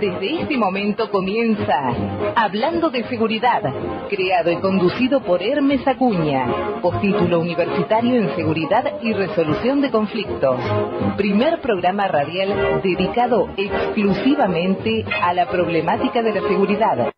Desde este momento comienza Hablando de Seguridad, creado y conducido por Hermes Acuña, postítulo universitario en Seguridad y Resolución de Conflictos. Primer programa radial dedicado exclusivamente a la problemática de la seguridad.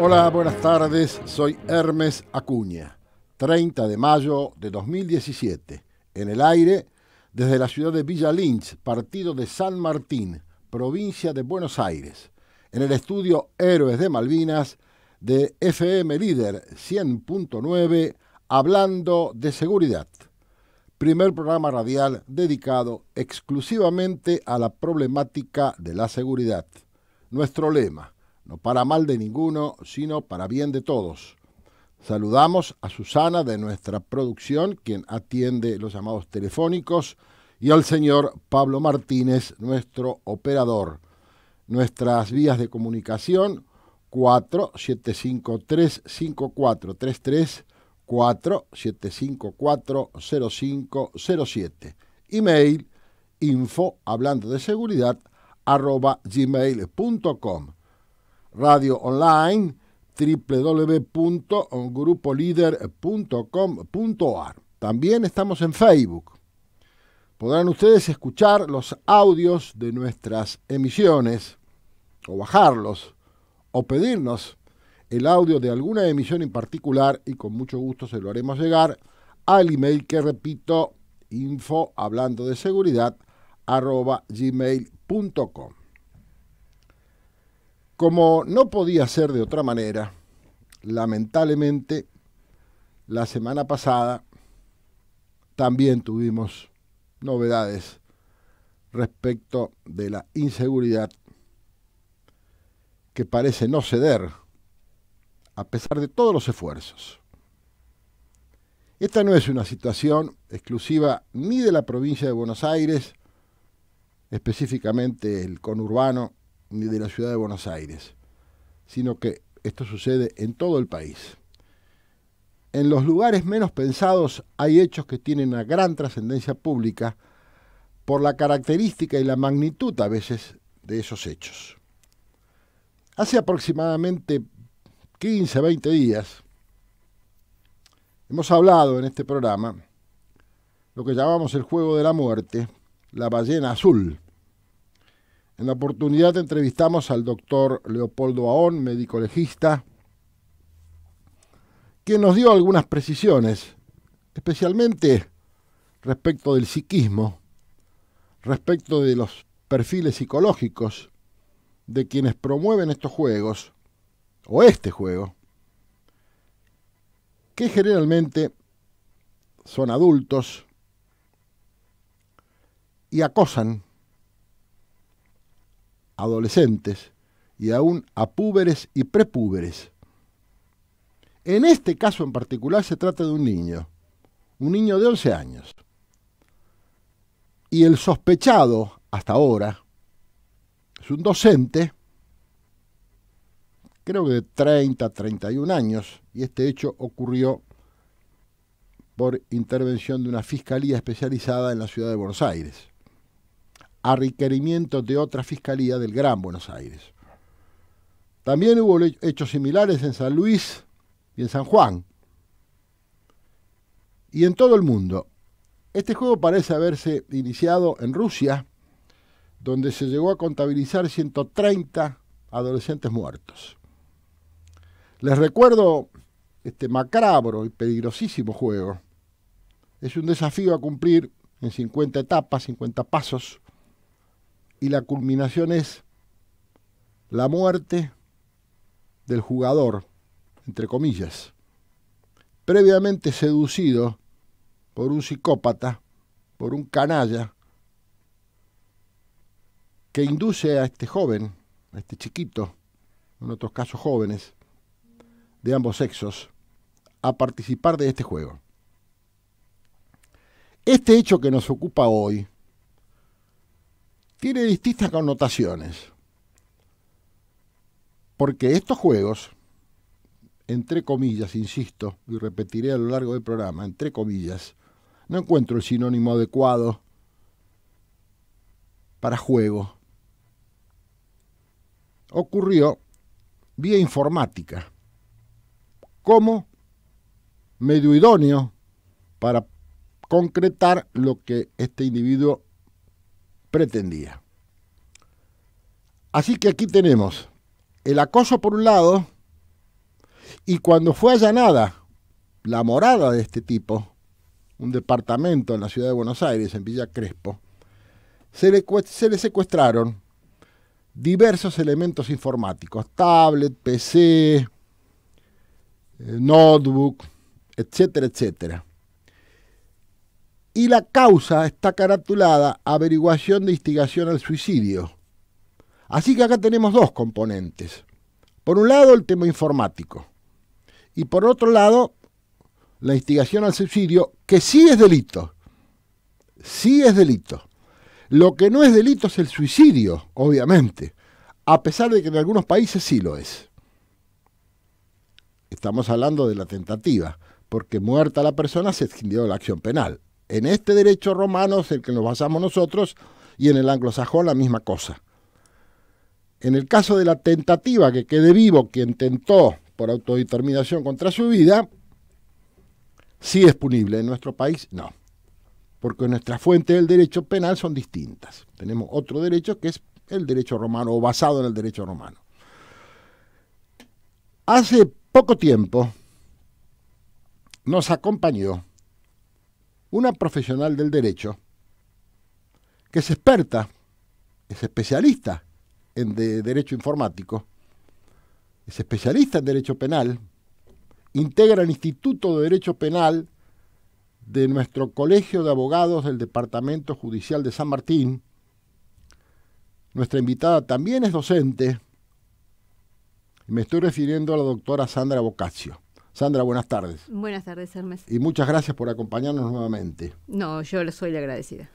Hola, buenas tardes. Soy Hermes Acuña. 30 de mayo de 2017 en el aire desde la ciudad de Villa Lynch, partido de San Martín, provincia de Buenos Aires, en el estudio Héroes de Malvinas de FM Líder 100.9, hablando de seguridad. Primer programa radial dedicado exclusivamente a la problemática de la seguridad. Nuestro lema, no para mal de ninguno, sino para bien de todos. Saludamos a Susana de nuestra producción, quien atiende los llamados telefónicos, y al señor Pablo Martínez, nuestro operador. Nuestras vías de comunicación 4753-5433, 47540507. 0507 Email info hablando de seguridad arroba gmail.com. Radio online www.grupolider.com.ar. También estamos en Facebook. Podrán ustedes escuchar los audios de nuestras emisiones, o bajarlos, o pedirnos el audio de alguna emisión en particular y con mucho gusto se lo haremos llegar al email que repito, info hablando de seguridad arroba gmail.com. Como no podía ser de otra manera, lamentablemente, la semana pasada también tuvimos novedades respecto de la inseguridad que parece no ceder a pesar de todos los esfuerzos. Esta no es una situación exclusiva ni de la provincia de Buenos Aires, específicamente el conurbano ni de la ciudad de Buenos Aires, sino que esto sucede en todo el país. En los lugares menos pensados hay hechos que tienen una gran trascendencia pública por la característica y la magnitud a veces de esos hechos. Hace aproximadamente 15, 20 días, hemos hablado en este programa lo que llamamos el juego de la muerte, la ballena azul en la oportunidad entrevistamos al doctor Leopoldo Aón, médico legista, quien nos dio algunas precisiones, especialmente respecto del psiquismo, respecto de los perfiles psicológicos de quienes promueven estos juegos, o este juego, que generalmente son adultos y acosan adolescentes y aún a púberes y prepúberes. En este caso en particular se trata de un niño, un niño de 11 años. Y el sospechado, hasta ahora, es un docente, creo que de 30, 31 años, y este hecho ocurrió por intervención de una fiscalía especializada en la ciudad de Buenos Aires a de otra fiscalía del Gran Buenos Aires. También hubo hechos similares en San Luis y en San Juan. Y en todo el mundo. Este juego parece haberse iniciado en Rusia, donde se llegó a contabilizar 130 adolescentes muertos. Les recuerdo este macabro y peligrosísimo juego. Es un desafío a cumplir en 50 etapas, 50 pasos, y la culminación es la muerte del jugador, entre comillas, previamente seducido por un psicópata, por un canalla, que induce a este joven, a este chiquito, en otros casos jóvenes, de ambos sexos, a participar de este juego. Este hecho que nos ocupa hoy, tiene distintas connotaciones. Porque estos juegos, entre comillas, insisto, y repetiré a lo largo del programa, entre comillas, no encuentro el sinónimo adecuado para juego. Ocurrió vía informática. Como medio idóneo para concretar lo que este individuo pretendía. Así que aquí tenemos el acoso por un lado y cuando fue allanada la morada de este tipo, un departamento en la ciudad de Buenos Aires, en Villa Crespo, se le, se le secuestraron diversos elementos informáticos, tablet, PC, eh, notebook, etcétera, etcétera y la causa está caratulada averiguación de instigación al suicidio. Así que acá tenemos dos componentes. Por un lado el tema informático y por otro lado la instigación al suicidio, que sí es delito. Sí es delito. Lo que no es delito es el suicidio, obviamente, a pesar de que en algunos países sí lo es. Estamos hablando de la tentativa, porque muerta la persona se extinguió la acción penal en este derecho romano es el que nos basamos nosotros y en el anglosajón la misma cosa. En el caso de la tentativa que quede vivo quien tentó por autodeterminación contra su vida, sí es punible. En nuestro país no, porque nuestras fuentes del derecho penal son distintas. Tenemos otro derecho que es el derecho romano o basado en el derecho romano. Hace poco tiempo nos acompañó una profesional del derecho que es experta, es especialista en derecho informático, es especialista en derecho penal, integra el Instituto de Derecho Penal de nuestro Colegio de Abogados del Departamento Judicial de San Martín. Nuestra invitada también es docente. Me estoy refiriendo a la doctora Sandra Boccaccio. Sandra, buenas tardes. Buenas tardes, Hermes. Y muchas gracias por acompañarnos nuevamente. No, yo soy la agradecida.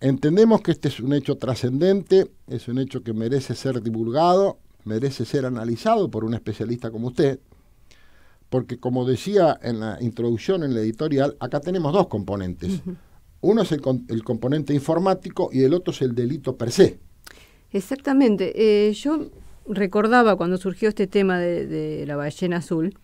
Entendemos que este es un hecho trascendente, es un hecho que merece ser divulgado, merece ser analizado por un especialista como usted, porque como decía en la introducción, en la editorial, acá tenemos dos componentes. Uno es el, componente informático y el otro es el delito per se. Exactamente. Eh, yo recordaba cuando surgió este tema de la ballena azul,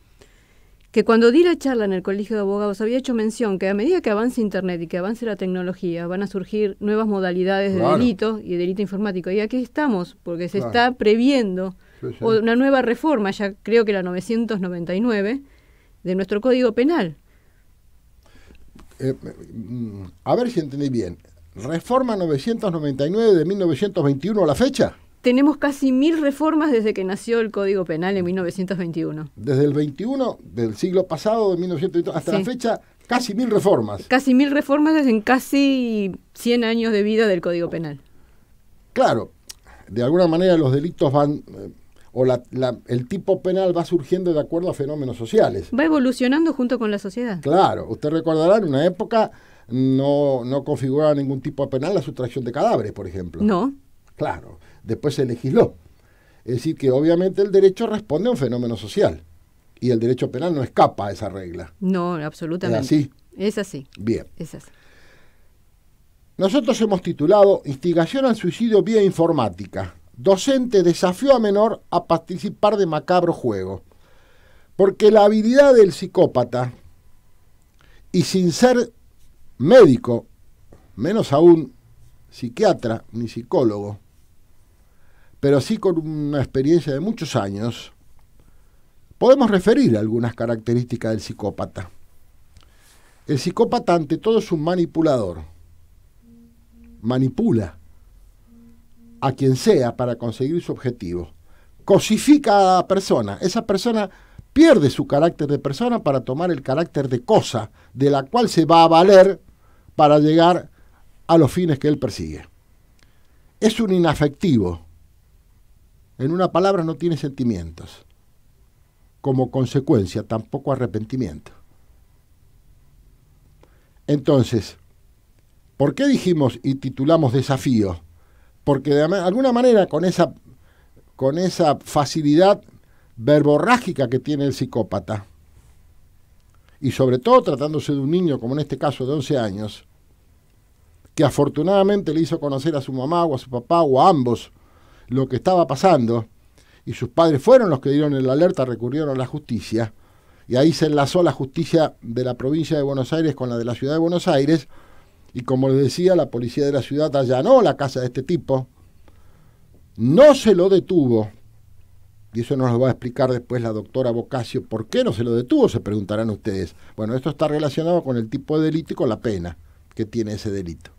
que cuando di la charla en el Colegio de Abogados había hecho mención que a medida que avance Internet y que avance la tecnología van a surgir nuevas modalidades de delito y de delito informático. Y aquí estamos, porque se está previendo una nueva reforma, ya creo que la 999, de nuestro Código Penal. Eh, mm, a ver si entendí bien. Reforma 999 de 1921 a la fecha tenemos casi mil reformas desde que nació el Código Penal en 1921. Desde el 21 del siglo pasado, de 1921, hasta la fecha, casi mil reformas. Casi mil reformas en casi 100 años de vida del Código Penal. Claro, de alguna manera los delitos van, eh, o el tipo penal va surgiendo de acuerdo a fenómenos sociales. Va evolucionando junto con la sociedad. Claro, usted recordará en una época no, no configuraba ningún tipo penal la sustracción de cadáveres, por ejemplo. No. Claro después se legisló. Es decir, que obviamente el derecho responde a un fenómeno social y el derecho penal no escapa a esa regla. No, absolutamente. ¿Es así? Es así. Bien. Es así. Nosotros hemos titulado Instigación al suicidio vía informática. Docente desafió a menor a participar de macabro juego. Porque la habilidad del psicópata, y sin ser médico, menos aún psiquiatra ni psicólogo, pero sí con una experiencia de muchos años, podemos referir algunas características del psicópata. El psicópata ante todo es un manipulador. Manipula a quien sea para conseguir su objetivo. Cosifica a la persona. Esa persona pierde su carácter de persona para tomar el carácter de cosa, de la cual se va a valer para llegar a los fines que él persigue. Es un inafectivo en una palabra, no tiene sentimientos. Como consecuencia, tampoco arrepentimiento. Entonces, ¿por qué dijimos y titulamos desafío? Porque de alguna manera con esa, con esa facilidad verborrágica que tiene el psicópata, y sobre todo tratándose de un niño, como en este caso de 11 años, que afortunadamente le hizo conocer a su mamá o a su papá o a ambos lo que estaba pasando y sus padres fueron los que dieron la alerta, recurrieron a la justicia y ahí se enlazó la justicia de la provincia de Buenos Aires con la de la ciudad de Buenos Aires y como les decía, la policía de la ciudad allanó la casa de este tipo, no se lo detuvo, y eso nos lo va a explicar después la doctora Bocasio, ¿por qué no se lo detuvo? Se preguntarán ustedes. Bueno, esto está relacionado con el tipo de delito y con la pena que tiene ese delito.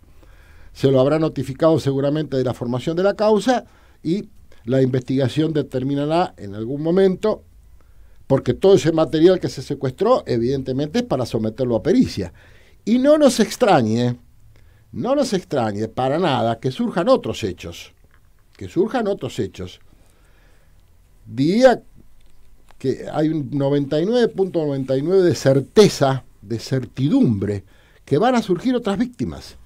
Se lo habrá notificado seguramente de la formación de la causa y la investigación determinará en algún momento, porque todo ese material que se secuestró evidentemente es para someterlo a pericia. Y no nos extrañe, no nos extrañe para nada que surjan otros hechos, que surjan otros hechos. Diría que hay un 99.99 de certeza, de certidumbre, que van a surgir otras víctimas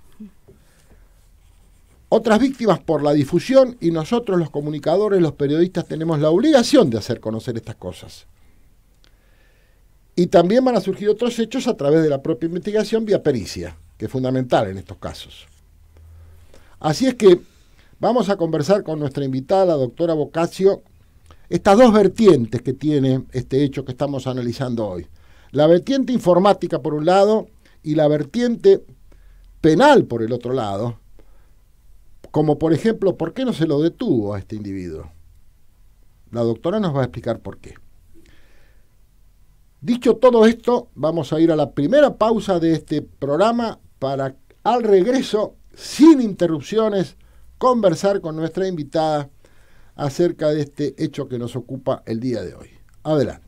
otras víctimas por la difusión y nosotros los comunicadores, los periodistas tenemos la obligación de hacer conocer estas cosas. Y también van a surgir otros hechos a través de la propia investigación vía pericia, que es fundamental en estos casos. Así es que vamos a conversar con nuestra invitada, la doctora Boccaccio, estas dos vertientes que tiene este hecho que estamos analizando hoy. La vertiente informática por un lado y la vertiente penal por el otro lado, como por ejemplo, ¿por qué no se lo detuvo a este individuo? La doctora nos va a explicar por qué. Dicho todo esto, vamos a ir a la primera pausa de este programa para al regreso, sin interrupciones, conversar con nuestra invitada acerca de este hecho que nos ocupa el día de hoy. Adelante.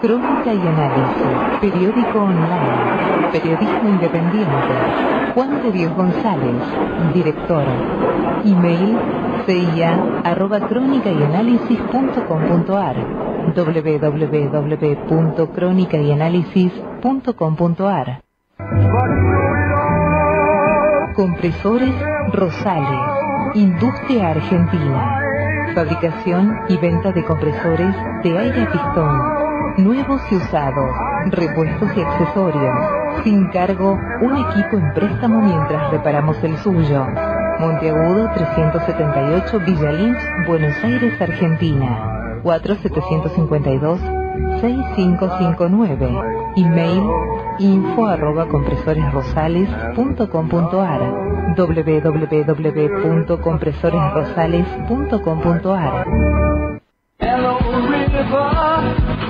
Crónica y análisis. Periódico online. Periodismo independiente. Juan de Dios González, director. Email cia@crónicayanalysis.com.ar www.crónicayanálisis.com.ar. Compresores Rosales, Industria Argentina. Fabricación y venta de compresores de aire a pistón Nuevos y usados, repuestos y accesorios. Sin cargo, un equipo en préstamo mientras reparamos el suyo. Monteagudo 378 Villa Buenos Aires, Argentina. 4752 6559. Email info arroba compresoresrosales.com.ar www.compresoresrosales.com.ar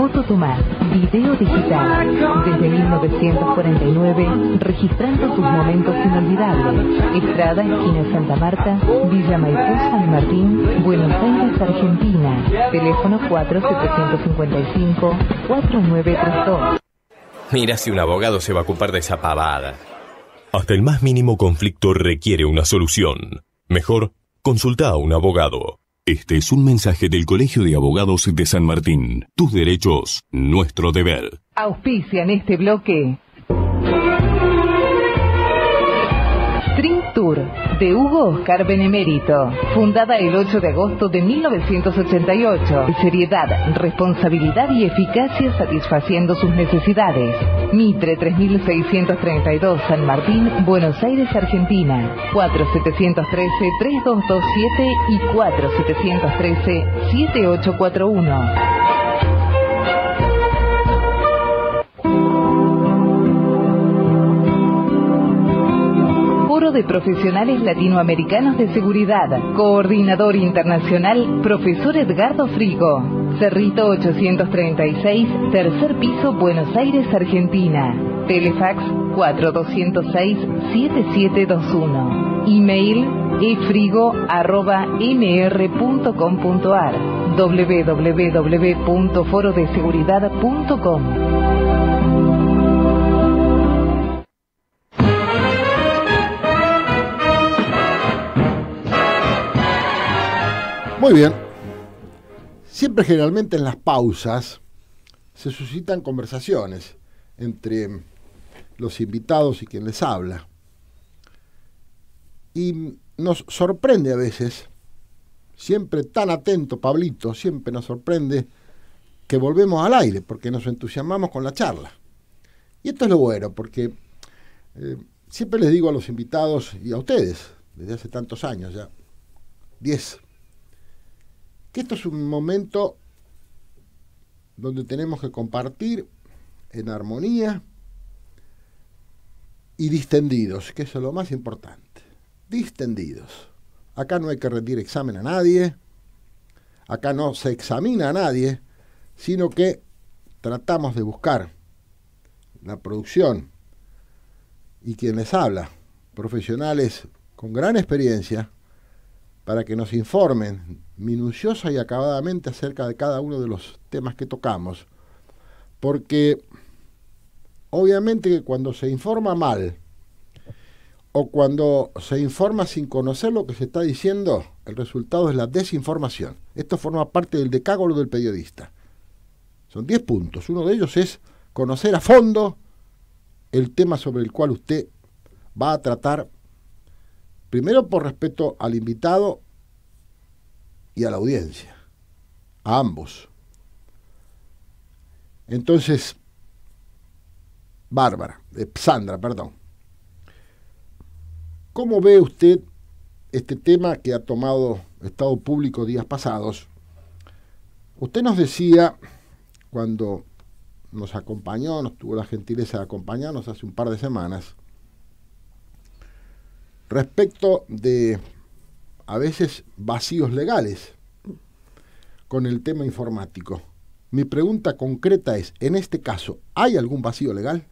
Foto Tomás, video digital. Desde 1949, registrando sus momentos inolvidables. Estrada, esquina Santa Marta, Villa Maipú, San Martín, Buenos Aires, Argentina. Teléfono 4755-4932. Mira si un abogado se va a ocupar de esa pavada. Hasta el más mínimo conflicto requiere una solución. Mejor, consulta a un abogado. Este es un mensaje del Colegio de Abogados de San Martín. Tus derechos, nuestro deber. Auspicia en este bloque de Hugo Oscar Benemérito, fundada el 8 de agosto de 1988. Seriedad, responsabilidad y eficacia satisfaciendo sus necesidades. Mitre 3632 San Martín, Buenos Aires, Argentina. 4713-3227 y 4713-7841. Foro de Profesionales Latinoamericanos de Seguridad. Coordinador Internacional, profesor Edgardo Frigo. Cerrito 836, tercer piso, Buenos Aires, Argentina. Telefax 4206-7721. Email efrigo.mr.com.ar www.forodeseguridad.com Muy bien. Siempre generalmente en las pausas se suscitan conversaciones entre los invitados y quien les habla. Y nos sorprende a veces, siempre tan atento Pablito, siempre nos sorprende que volvemos al aire porque nos entusiasmamos con la charla. Y esto es lo bueno, porque eh, siempre les digo a los invitados y a ustedes, desde hace tantos años ya, 10, que esto es un momento donde tenemos que compartir en armonía y distendidos, que eso es lo más importante. Distendidos. Acá no hay que rendir examen a nadie, acá no se examina a nadie, sino que tratamos de buscar la producción y quien les habla, profesionales con gran experiencia, para que nos informen minuciosa y acabadamente acerca de cada uno de los temas que tocamos. Porque obviamente que cuando se informa mal o cuando se informa sin conocer lo que se está diciendo, el resultado es la desinformación. Esto forma parte del decágolo del periodista. Son 10 puntos. Uno de ellos es conocer a fondo el tema sobre el cual usted va a tratar Primero por respeto al invitado y a la audiencia, a ambos. Entonces, Bárbara, eh, Sandra, perdón. ¿Cómo ve usted este tema que ha tomado Estado Público días pasados? Usted nos decía, cuando nos acompañó, nos tuvo la gentileza de acompañarnos hace un par de semanas, respecto de a veces vacíos legales con el tema informático. Mi pregunta concreta es, en este caso, ¿hay algún vacío legal?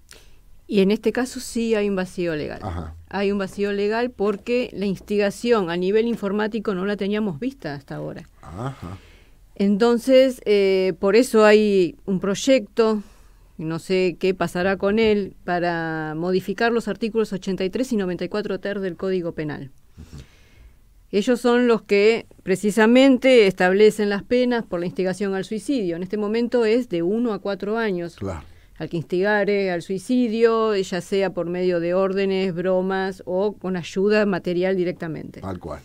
Y en este caso sí hay un vacío legal. Hay un vacío legal porque la instigación a nivel informático no la teníamos vista hasta ahora. Entonces, eh, por eso hay un proyecto no sé qué pasará con él, para modificar los artículos 83 y 94 ter del Código Penal. Ellos son los que precisamente establecen las penas por la instigación al suicidio. En este momento es de uno a cuatro años. Al que instigare al suicidio, ya sea por medio de órdenes, bromas o con ayuda material directamente. Tal cual.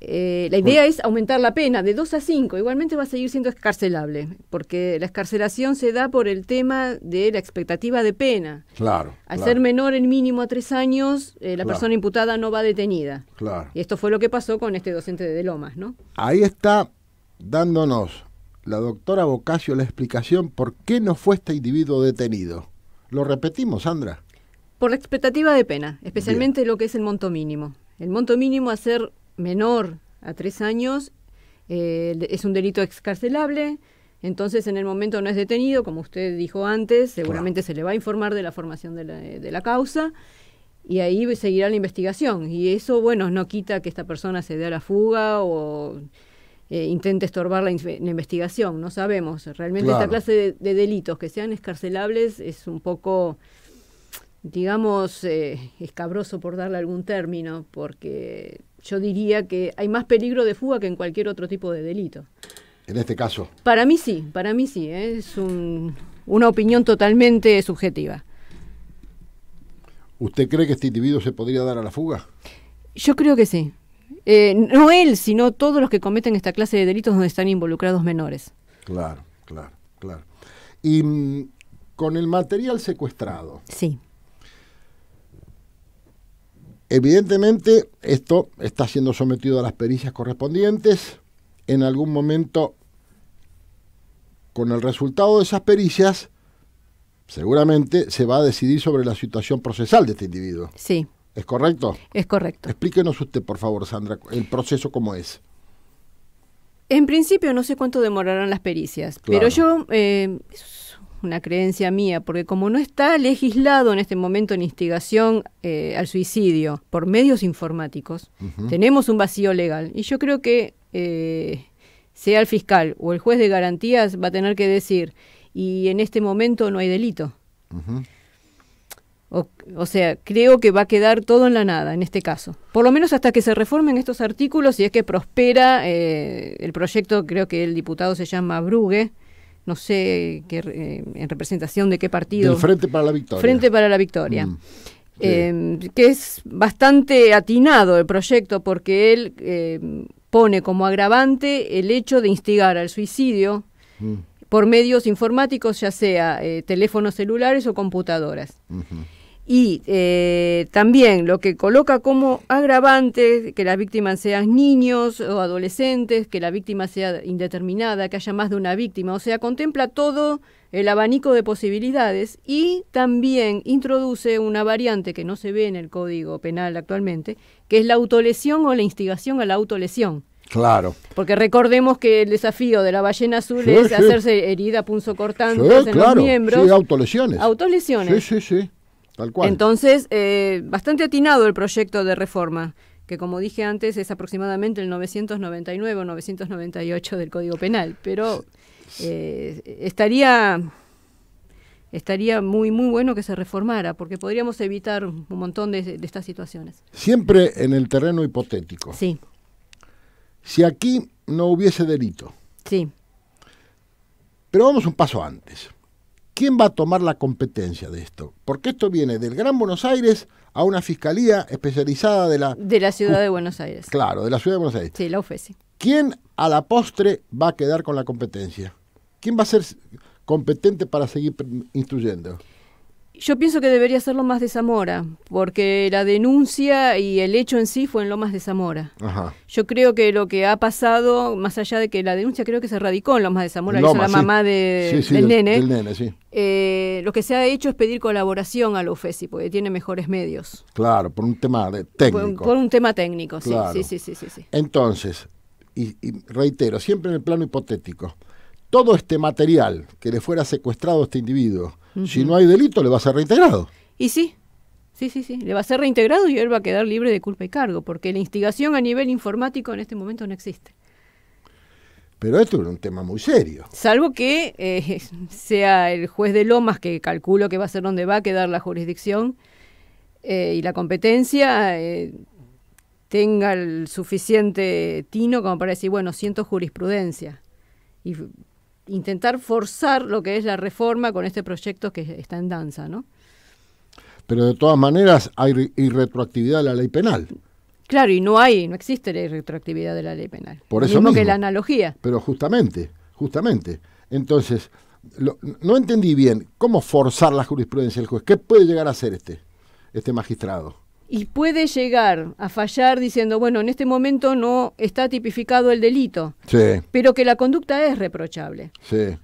Eh, la idea es aumentar la pena de 2 a 5. Igualmente va a seguir siendo escarcelable, porque la escarcelación se da por el tema de la expectativa de pena. Claro. Al ser menor el mínimo a 3 años, eh, la persona imputada no va detenida. Claro. Y esto fue lo que pasó con este docente de Lomas, ¿no? Ahí está dándonos la doctora Bocasio la explicación por qué no fue este individuo detenido. Lo repetimos, Sandra. Por la expectativa de pena, especialmente lo que es el monto mínimo. El monto mínimo a ser menor a tres años eh, es un delito excarcelable. Entonces, en el momento no es detenido, como usted dijo antes, seguramente se le va a informar de la formación de la, causa y ahí seguirá la investigación. Y eso, bueno, no quita que esta persona se dé a la fuga o eh, intente estorbar la, investigación, no sabemos. Realmente esta clase de, delitos que sean escarcelables es un poco, digamos, eh, escabroso por darle algún término, porque yo diría que hay más peligro de fuga que en cualquier otro tipo de delito. En este caso. Para mí sí, para mí sí, ¿eh? es una opinión totalmente subjetiva. ¿Usted cree que este individuo se podría dar a la fuga? Yo creo que sí. Eh, no él, sino todos los que cometen esta clase de delitos donde están involucrados menores. Claro, claro, claro. Y mm, con el material secuestrado. Sí. Evidentemente, esto está siendo sometido a las pericias correspondientes. En algún momento, con el resultado de esas pericias, seguramente se va a decidir sobre la situación procesal de este individuo. Sí. ¿Es correcto? Es correcto. Explíquenos usted, por favor, Sandra, el proceso cómo es. En principio, no sé cuánto demorarán las pericias, pero yo... Eh, una creencia mía, porque como no está legislado en este momento en instigación eh, al suicidio por medios informáticos, tenemos un vacío legal. Y yo creo que eh, sea el fiscal o el juez de garantías va a tener que decir, y en este momento no hay delito. o, sea, creo que va a quedar todo en la nada en este caso. Por lo menos hasta que se reformen estos artículos y es que prospera eh, el proyecto, creo que el diputado se llama Brugue, no sé qué, eh, en representación de qué partido. Frente para la Victoria. Frente para la Victoria. Mm. Eh, que es bastante atinado el proyecto porque él eh, pone como agravante el hecho de instigar al suicidio mm. por medios informáticos, ya sea teléfonos celulares o computadoras. Y eh, también lo que coloca como agravante que las víctimas sean niños o adolescentes, que la víctima sea indeterminada, que haya más de una víctima. O sea, contempla todo el abanico de posibilidades y también introduce una variante que no se ve en el Código Penal actualmente, que es la autolesión o la instigación a la autolesión. Claro. Porque recordemos que el desafío de la ballena azul es hacerse herida punzocortante en los miembros. Sí, autolesiones. Autolesiones. Sí, sí, sí. Entonces, eh, bastante atinado el proyecto de reforma que como dije antes es aproximadamente el 999 o 998 del Código Penal, pero eh, estaría estaría muy muy bueno que se reformara porque podríamos evitar un montón de, de, estas situaciones. Siempre en el terreno hipotético. Sí. Si aquí no hubiese delito. Sí. Pero vamos un paso antes. ¿Quién va a tomar la competencia de esto? Porque esto viene del Gran Buenos Aires a una fiscalía especializada de la... De la ciudad de Buenos Aires. Claro, de la ciudad de Buenos Aires. Sí, la UFESI. ¿Quién a la postre va a quedar con la competencia? ¿Quién va a ser competente para seguir instruyendo? Yo pienso que debería ser Lomas de Zamora, porque la denuncia y el hecho en sí fue en Lomas de Zamora. Yo creo que lo que ha pasado, más allá de que la denuncia creo que se radicó en Lomas de Zamora, que es la mamá del, nene, eh, lo que se ha hecho es pedir colaboración a la UFESI, porque tiene mejores medios. Claro, por un tema técnico. Por, un tema técnico, sí, sí, sí, sí, Entonces, y reitero, siempre en el plano hipotético, todo este material que le fuera secuestrado a este individuo, si no hay delito, le va a ser reintegrado. Y sí, sí, sí, sí, le va a ser reintegrado y él va a quedar libre de culpa y cargo, porque la instigación a nivel informático en este momento no existe. Pero esto es un tema muy serio. Salvo que eh, sea el juez de Lomas, que calculo que va a ser donde va a quedar la jurisdicción eh, y la competencia, eh, tenga el suficiente tino como para decir, bueno, siento jurisprudencia. Y intentar forzar lo que es la reforma con este proyecto que está en danza, ¿no? Pero de todas maneras hay irretroactividad de la ley penal. Claro, y no hay, no existe la irretroactividad de la ley penal. Por eso mismo, que la analogía. Pero justamente, justamente. Entonces, no entendí bien cómo forzar la jurisprudencia del juez. ¿Qué puede llegar a hacer este, este magistrado? y puede llegar a fallar diciendo, bueno, en este momento no está tipificado el delito, pero que la conducta es reprochable.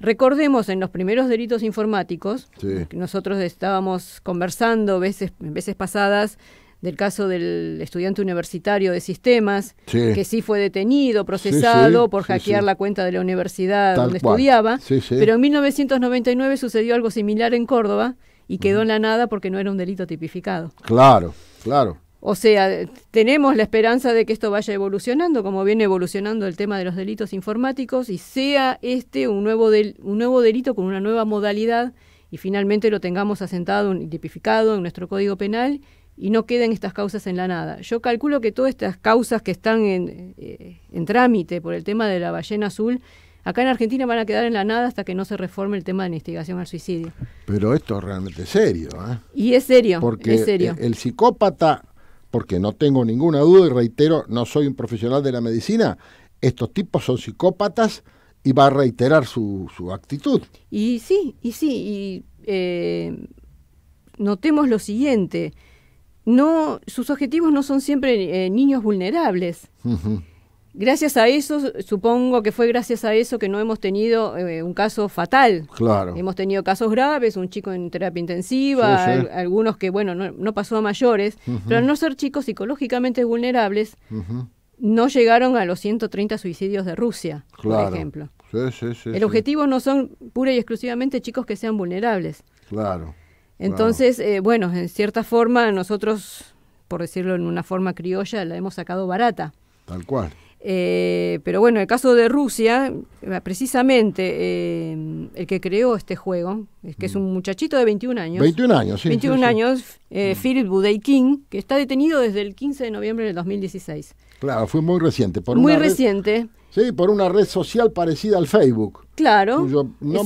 Recordemos en los primeros delitos informáticos, que nosotros estábamos conversando veces, veces pasadas del caso del estudiante universitario de sistemas, que sí fue detenido, procesado por hackear la cuenta de la universidad donde estudiaba, pero en 1999 sucedió algo similar en Córdoba y quedó en la nada porque no era un delito tipificado. Claro. Claro. O sea, tenemos la esperanza de que esto vaya evolucionando, como viene evolucionando el tema de los delitos informáticos, y sea este un nuevo, del, un nuevo delito con una nueva modalidad, y finalmente lo tengamos asentado, y tipificado en nuestro Código Penal, y no queden estas causas en la nada. Yo calculo que todas estas causas que están en, eh, en trámite por el tema de la ballena azul acá en Argentina van a quedar en la nada hasta que no se reforme el tema de la investigación al suicidio. Pero esto es realmente serio. ¿eh? Y es serio. Porque es serio. El, psicópata, porque no tengo ninguna duda y reitero, no soy un profesional de la medicina, estos tipos son psicópatas y va a reiterar su, actitud. Y sí, y sí, y eh, notemos lo siguiente, no, sus objetivos no son siempre eh, niños vulnerables. Gracias a eso, supongo que fue gracias a eso que no hemos tenido eh, un caso fatal. Claro. Hemos tenido casos graves, un chico en terapia intensiva, algunos que, bueno, no, pasó a mayores, pero al no ser chicos psicológicamente vulnerables, no llegaron a los 130 suicidios de Rusia, por ejemplo. Sí, sí, sí. El objetivo no son pura y exclusivamente chicos que sean vulnerables. Claro. Entonces, eh, bueno, en cierta forma nosotros, por decirlo en una forma criolla, la hemos sacado barata. Tal cual. Eh, pero bueno, el caso de Rusia, eh, precisamente eh, el que creó este juego, es que es un mm. muchachito de 21 años. 21 años, sí. 21 años, eh, mm. Philip Budeikin, que está detenido desde el 15 de noviembre del 2016. Claro, fue muy reciente. Por muy reciente. sí, por una red social parecida al Facebook. Claro.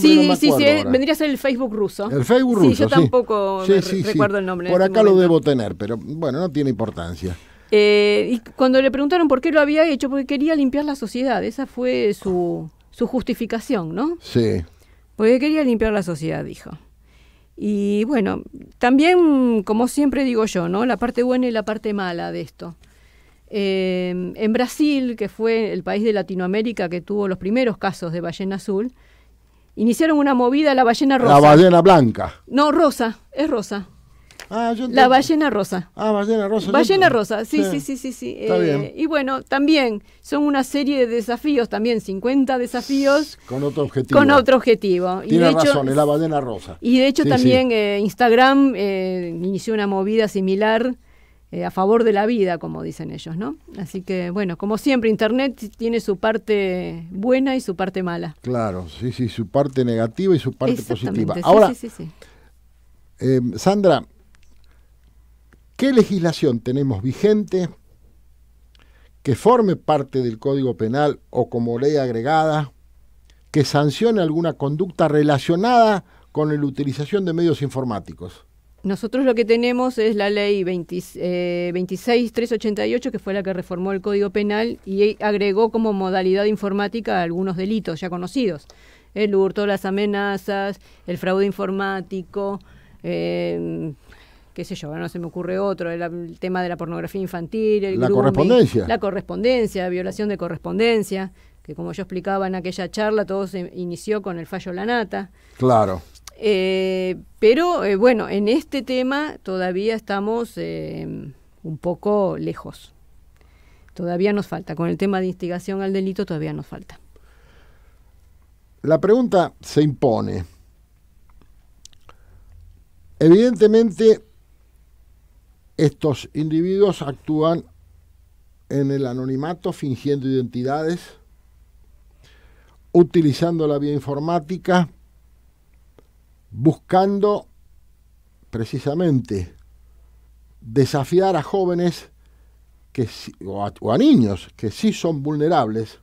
sí, sí, sí, vendría a ser el Facebook ruso. El Facebook ruso. Sí, yo tampoco recuerdo el nombre. Por este acá lo debo tener, pero bueno, no tiene importancia. Eh, y cuando le preguntaron por qué lo había hecho, porque quería limpiar la sociedad, esa fue su, su justificación, ¿no? Sí. Porque quería limpiar la sociedad, dijo. Y bueno, también, como siempre digo yo, ¿no? La parte buena y la parte mala de esto. Eh, en Brasil, que fue el país de Latinoamérica que tuvo los primeros casos de ballena azul, iniciaron una movida a la ballena rosa. La ballena blanca. No, rosa, es rosa. Ah, la ballena rosa. Ah, ballena rosa. Ballena rosa, sí, sí, sí, sí. sí, eh, Y bueno, también son una serie de desafíos, también 50 desafíos. Con otro objetivo. Con otro objetivo. Tiene y razón, la ballena rosa. Y de hecho también eh, Instagram eh, inició una movida similar. a favor de la vida, como dicen ellos, ¿no? Así que, bueno, como siempre, Internet tiene su parte buena y su parte mala. Claro, sí, sí, su parte negativa y su parte positiva. Ahora, sí, sí, sí. Sandra, ¿Qué legislación tenemos vigente que forme parte del Código Penal o como ley agregada que sancione alguna conducta relacionada con la utilización de medios informáticos? Nosotros lo que tenemos es la ley 26388, eh, que fue la que reformó el Código Penal y agregó como modalidad informática algunos delitos ya conocidos. El hurto, las amenazas, el fraude informático, eh, qué sé yo, no se me ocurre otro, el, tema de la pornografía infantil, el la correspondencia. la correspondencia, violación de correspondencia, que como yo explicaba en aquella charla, todo se inició con el fallo Lanata. Claro. Eh, pero eh, bueno, en este tema todavía estamos eh, un poco lejos. Todavía nos falta. Con el tema de instigación al delito todavía nos falta. La pregunta se impone. Evidentemente, estos individuos actúan en el anonimato fingiendo identidades, utilizando la vía informática, buscando precisamente desafiar a jóvenes que, o, a, niños que sí son vulnerables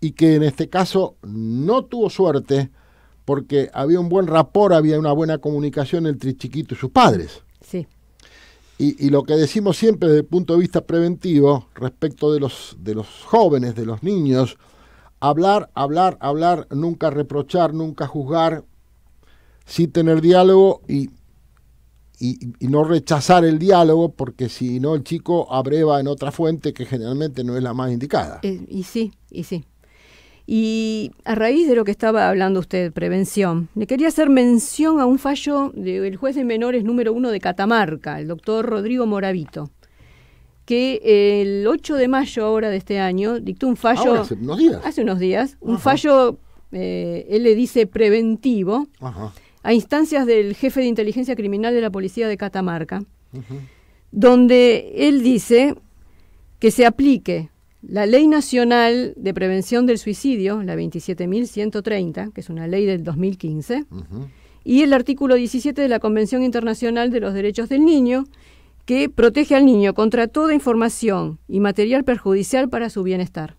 y que en este caso no tuvo suerte porque había un buen rapor, había una buena comunicación entre chiquito y sus padres. Sí. Y, lo que decimos siempre desde el punto de vista preventivo respecto de los, de los jóvenes, de los niños, hablar, hablar, hablar, nunca reprochar, nunca juzgar, sí tener diálogo y, y, no rechazar el diálogo, porque si no el chico abreva en otra fuente que generalmente no es la más indicada. Eh, y sí, y sí. Y a raíz de lo que estaba hablando usted, prevención, le quería hacer mención a un fallo del juez de menores número uno de Catamarca, el doctor Rodrigo Moravito, que eh, el 8 de mayo ahora de este año dictó un fallo... hace unos días. Hace unos días, un fallo, eh, él le dice preventivo, a instancias del jefe de inteligencia criminal de la policía de Catamarca, donde él dice que se aplique la Ley Nacional de Prevención del Suicidio, la 27.130, que es una ley del 2015, y el artículo 17 de la Convención Internacional de los Derechos del Niño, que protege al niño contra toda información y material perjudicial para su bienestar.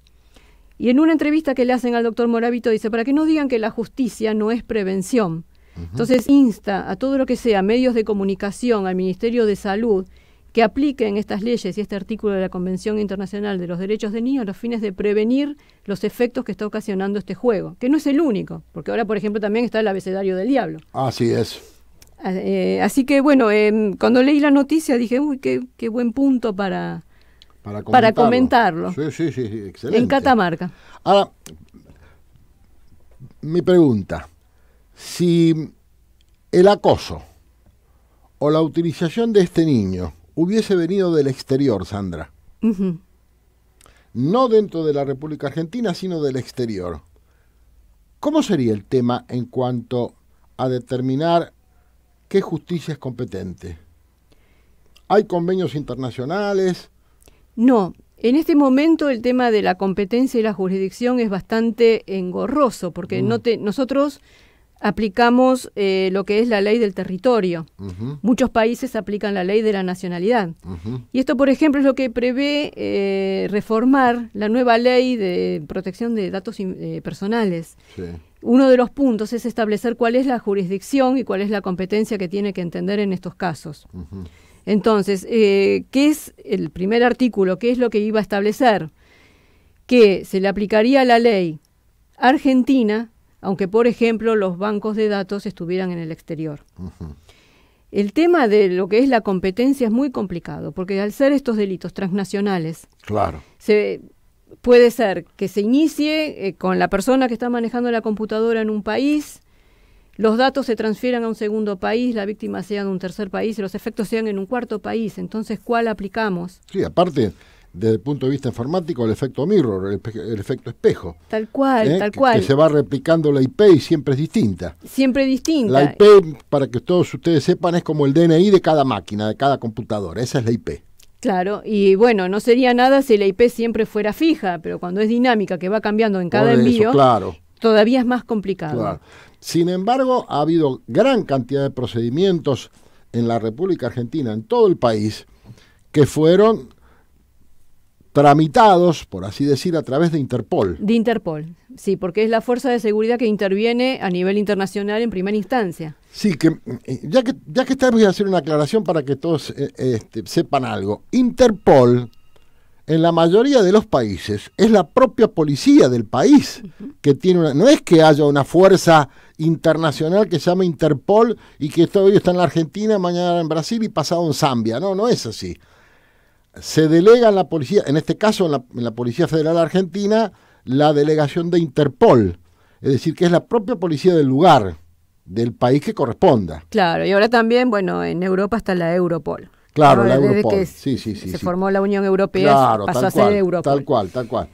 Y en una entrevista que le hacen al doctor Moravito dice, para que no digan que la justicia no es prevención. Entonces insta a todo lo que sea medios de comunicación, al Ministerio de Salud que apliquen estas leyes y este artículo de la Convención Internacional de los Derechos de Niños a los fines de prevenir los efectos que está ocasionando este juego, que no es el único, porque ahora, por ejemplo, también está el abecedario del diablo. Así es. Ah, eh, así que, bueno, em, cuando leí la noticia dije, uy, qué, buen punto para, para comentarlo. Para comentarlo. Sí, sí, sí, excelente. En Catamarca. Ahora, mi pregunta, si el acoso o la utilización de este niño hubiese venido del exterior, Sandra. No dentro de la República Argentina, sino del exterior. ¿Cómo sería el tema en cuanto a determinar qué justicia es competente? ¿Hay convenios internacionales? No, en este momento el tema de la competencia y la jurisdicción es bastante engorroso, porque mm. nosotros aplicamos eh, lo que es la ley del territorio. Muchos países aplican la ley de la nacionalidad. Y esto, por ejemplo, es lo que prevé eh, reformar la nueva ley de protección de datos eh, personales. Uno de los puntos es establecer cuál es la jurisdicción y cuál es la competencia que tiene que entender en estos casos. Entonces, ¿qué es el primer artículo? ¿Qué es lo que iba a establecer? Que se le aplicaría la ley argentina aunque por ejemplo los bancos de datos estuvieran en el exterior. El tema de lo que es la competencia es muy complicado, porque al ser estos delitos transnacionales, claro. se, puede ser que se inicie eh, con la persona que está manejando la computadora en un país, los datos se transfieran a un segundo país, la víctima sea de un tercer país, y los efectos sean en un cuarto país. Entonces, ¿cuál aplicamos? Sí, aparte, desde el punto de vista informático el efecto mirror, el, efecto espejo. Tal cual, ¿Eh? tal cual. Que se va replicando la IP y siempre es distinta. Siempre distinta. La IP, para que todos ustedes sepan, es como el DNI de cada máquina, de cada computadora. Esa es la IP. Claro, y bueno, no sería nada si la IP siempre fuera fija, pero cuando es dinámica, que va cambiando en cada envío, claro. todavía es más complicado. Sin embargo, ha habido gran cantidad de procedimientos en la República Argentina, en todo el país, que fueron tramitados, por así decir, a través de Interpol. De Interpol, sí, porque es la fuerza de seguridad que interviene a nivel internacional en primera instancia. Sí, que eh, ya que, ya que estamos, voy a hacer una aclaración para que todos eh, este, sepan algo. Interpol, en la mayoría de los países, es la propia policía del país que tiene una. No es que haya una fuerza internacional que se llama Interpol y que hoy está en la Argentina, mañana en Brasil y pasado en Zambia. No, no es así se delega en la policía, en este caso en la, Policía Federal Argentina, la delegación de Interpol, es decir, que es la propia policía del lugar, del país que corresponda. Claro, y ahora también, bueno, en Europa está la Europol. Claro, la Europol. sí, sí, sí, se formó la Unión Europea, pasó a ser Europol. Tal cual, tal cual.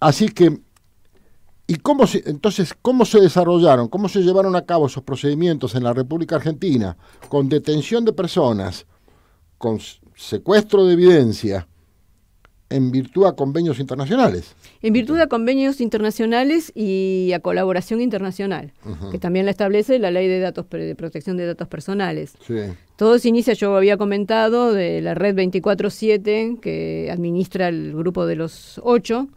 Así que, ¿y cómo se, entonces cómo se desarrollaron, cómo se llevaron a cabo esos procedimientos en la República Argentina con detención de personas, con secuestro de evidencia en virtud a convenios internacionales. En virtud a convenios internacionales y a colaboración internacional, que también la establece la ley de datos de protección de datos personales. Todo se inicia, yo había comentado, de la red 24-7 que administra el grupo de los ocho,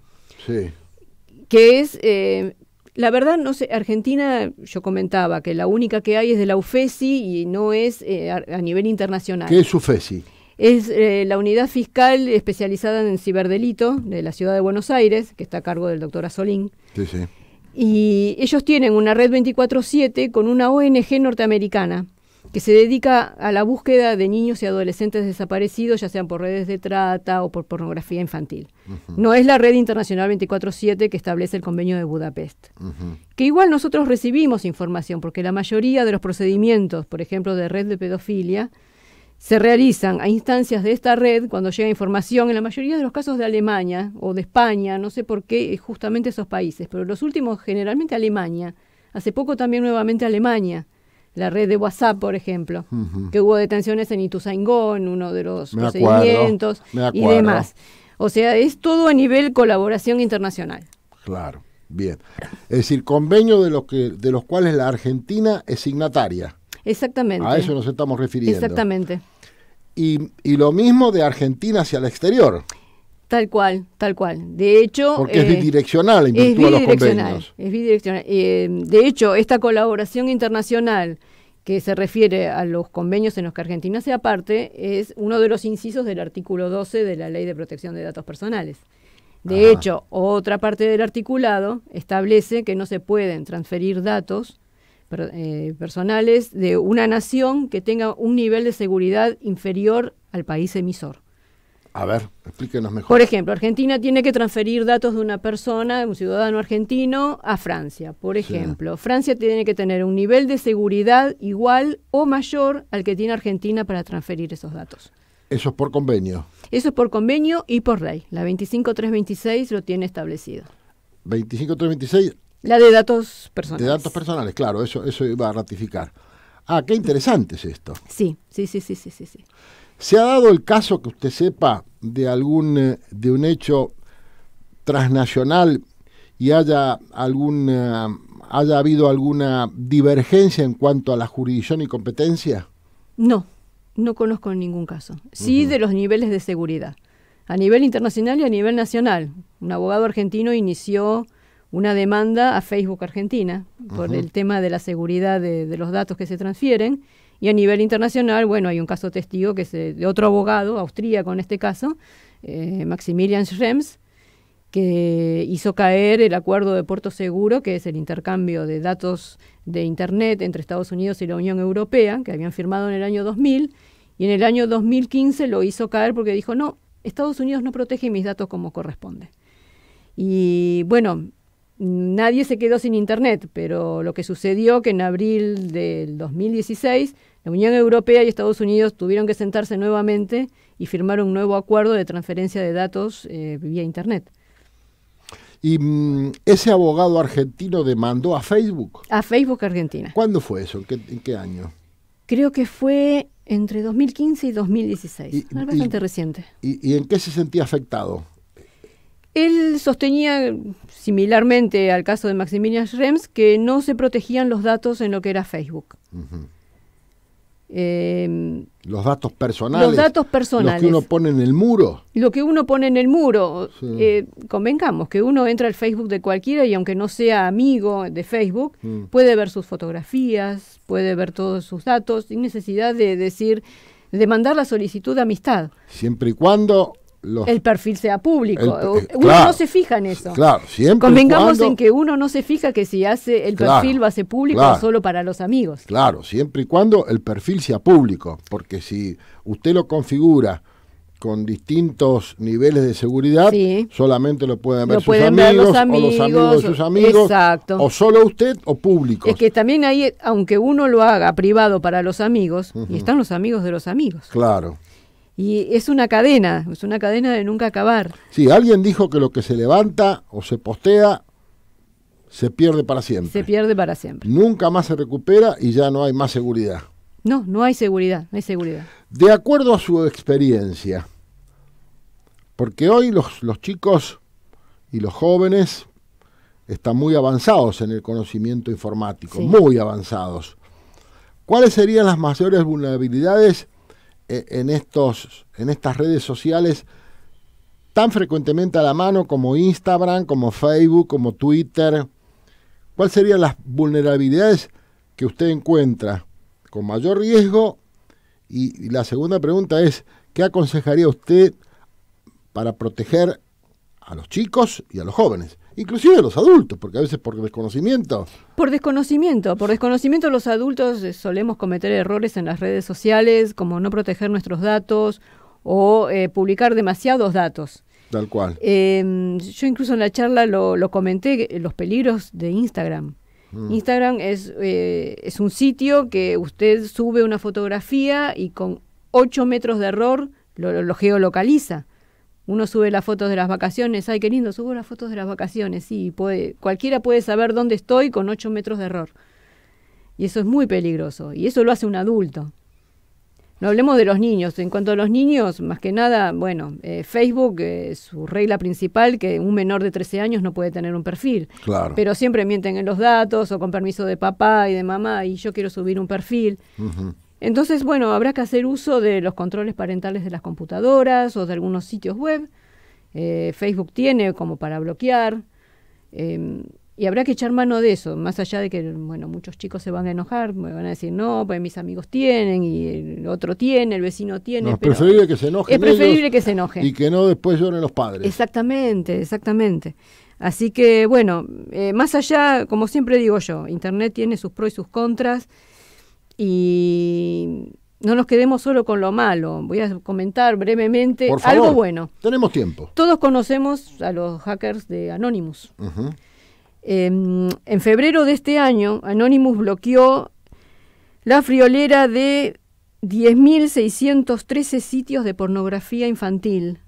que es eh, la verdad, no sé, Argentina, yo comentaba que la única que hay es de la UFESI y no es eh, a, nivel internacional. ¿Qué es UFESI? Es eh, la unidad fiscal especializada en ciberdelito de la ciudad de Buenos Aires, que está a cargo del doctor Azolín. Sí, sí. Y ellos tienen una red 24-7 con una ONG norteamericana que se dedica a la búsqueda de niños y adolescentes desaparecidos, ya sean por redes de trata o por pornografía infantil. No es la red internacional 24-7 que establece el convenio de Budapest. Que igual nosotros recibimos información, porque la mayoría de los procedimientos, por ejemplo, de red de pedofilia, se realizan a instancias de esta red cuando llega información, en la mayoría de los casos de Alemania o de España, no sé por qué justamente esos países, pero los últimos generalmente Alemania, hace poco también nuevamente Alemania, la red de WhatsApp, por ejemplo, que hubo detenciones en Ituzaingón, uno de los procedimientos y demás. O sea, es todo a nivel colaboración internacional. Claro, bien. Es decir, convenio de los, que, de los cuales la Argentina es signataria. Exactamente. A eso nos estamos refiriendo. Exactamente. Y, lo mismo de Argentina hacia el exterior. Tal cual, tal cual. De hecho. Porque es eh, bidireccional en de los convenios. Es bidireccional. Em, de hecho, esta colaboración internacional que se refiere a los convenios en los que Argentina sea parte es uno de los incisos del artículo 12 de la Ley de Protección de Datos Personales. De ah. hecho, otra parte del articulado establece que no se pueden transferir datos eh, personales de una nación que tenga un nivel de seguridad inferior al país emisor. A ver, explíquenos mejor. Por ejemplo, Argentina tiene que transferir datos de una persona, de un ciudadano argentino, a Francia. Por ejemplo, Francia tiene que tener un nivel de seguridad igual o mayor al que tiene Argentina para transferir esos datos. Eso es por convenio. Eso es por convenio y por ley. La 25326 lo tiene establecido. 25326 la de datos personales. De datos personales, claro, eso, eso iba a ratificar. Ah, qué interesante es esto. Sí, sí, sí, sí, sí, sí. sí. ¿Se ha dado el caso que usted sepa de algún eh, de un hecho transnacional y haya algún, eh, haya habido alguna divergencia en cuanto a la jurisdicción y competencia? No, no conozco ningún caso. Sí de los niveles de seguridad. A nivel internacional y a nivel nacional. Un abogado argentino inició una demanda a Facebook Argentina por el tema de la seguridad de, los datos que se transfieren. Y a nivel internacional, bueno, hay un caso testigo que es eh, de otro abogado, austríaco en este caso, eh, Maximilian Schrems, que hizo caer el acuerdo de Puerto Seguro, que es el intercambio de datos de Internet entre Estados Unidos y la Unión Europea, que habían firmado en el año 2000, y en el año 2015 lo hizo caer porque dijo, no, Estados Unidos no protege mis datos como corresponde. Y bueno, nadie se quedó sin Internet, pero lo que sucedió que en abril del 2016 la Unión Europea y Estados Unidos tuvieron que sentarse nuevamente y firmar un nuevo acuerdo de transferencia de datos eh, vía Internet. Y mm, ese abogado argentino demandó a Facebook. A Facebook Argentina. ¿Cuándo fue eso? ¿En qué, año? Creo que fue entre 2015 y 2016, bastante reciente. ¿Y en qué se sentía afectado? Él sostenía, eh, similarmente al caso de Maximilian Schrems, que no se protegían los datos en lo que era Facebook. Em, los datos personales. Los datos personales. Lo que uno pone en el muro. Lo que uno pone en el muro. Eh, convengamos que uno entra al Facebook de cualquiera y aunque no sea amigo de Facebook, mm. puede ver sus fotografías, puede ver todos sus datos, sin necesidad de decir, de mandar la solicitud de amistad. Siempre y cuando el perfil sea público. uno eh, no se fija en eso. Claro, siempre. Convengamos en que uno no se fija que si hace el perfil va a ser público o solo para los amigos. Claro, siempre y cuando el perfil sea público, porque si usted lo configura con distintos niveles de seguridad, solamente lo pueden ver, sus amigos, o los amigos de sus amigos, o solo usted o público. Es que también ahí, aunque uno lo haga privado para los amigos, y están los amigos de los amigos. Claro. Y es una cadena, es una cadena de nunca acabar. Sí, alguien dijo que lo que se levanta o se postea se pierde para siempre. Se pierde para siempre. Nunca más se recupera y ya no hay más seguridad. No, no hay seguridad, no hay seguridad. De acuerdo a su experiencia, porque hoy los, los chicos y los jóvenes están muy avanzados en el conocimiento informático, muy avanzados. ¿Cuáles serían las mayores vulnerabilidades e-, en, estos, en estas redes sociales tan frecuentemente a la mano como Instagram, como Facebook, como Twitter? ¿Cuáles serían las vulnerabilidades que usted encuentra con mayor riesgo? y la segunda pregunta es, ¿qué aconsejaría usted para proteger a los chicos y a los jóvenes inclusive los adultos, porque a veces por desconocimiento. Por desconocimiento, por desconocimiento los adultos eh, solemos cometer errores en las redes sociales, como no proteger nuestros datos o eh, publicar demasiados datos. Tal cual. Em, yo incluso en la charla lo, comenté, eh, los peligros de Instagram. Mm. Instagram es, es un sitio que usted sube una fotografía y con 8 metros de error lo geolocaliza uno sube las fotos de las vacaciones, ay, qué lindo, subo las fotos de las vacaciones, sí, puede, cualquiera puede saber dónde estoy con ocho metros de error. Y eso es muy peligroso, y eso lo hace un adulto. No hablemos de los niños. En cuanto a los niños, más que nada, bueno, eh, Facebook, es su regla principal, que un menor de 13 años no puede tener un perfil. Claro. Pero siempre mienten en los datos o con permiso de papá y de mamá, y yo quiero subir un perfil. Entonces, bueno, habrá que hacer uso de los controles parentales de las computadoras o de algunos sitios web. Eh, Facebook tiene como para bloquear. Em, y habrá que echar mano de eso, más allá de que, bueno, muchos chicos se van a enojar, me van a decir, no, pues mis amigos tienen, y el otro tiene, el vecino tiene. es preferible que se enojen. Es preferible que se enojen. Y que no después lloren los padres. Exactamente, exactamente. Así que, bueno, eh, más allá, como siempre digo yo, Internet tiene sus pros y sus contras y no nos quedemos solo con lo malo. Voy a comentar brevemente algo bueno. Tenemos tiempo. Todos conocemos a los hackers de Anonymous. Em, en febrero de este año, Anonymous bloqueó la friolera de 10.613 sitios de pornografía infantil,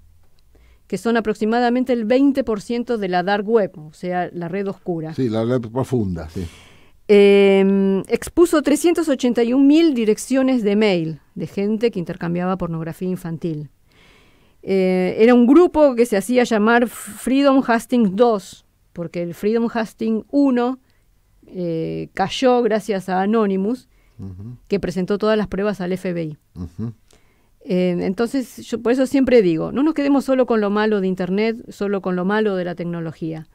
que son aproximadamente el 20% de la dark web, o sea, la red oscura. Sí, la red profunda, sí. Em, expuso 381.000 direcciones de mail de gente que intercambiaba pornografía infantil. Eh, era un grupo que se hacía llamar Freedom Hastings 2, porque el Freedom Hastings 1 eh, cayó gracias a Anonymous, que presentó todas las pruebas al FBI. Em, entonces, yo por eso siempre digo, no nos quedemos solo con lo malo de Internet, solo con lo malo de la tecnología.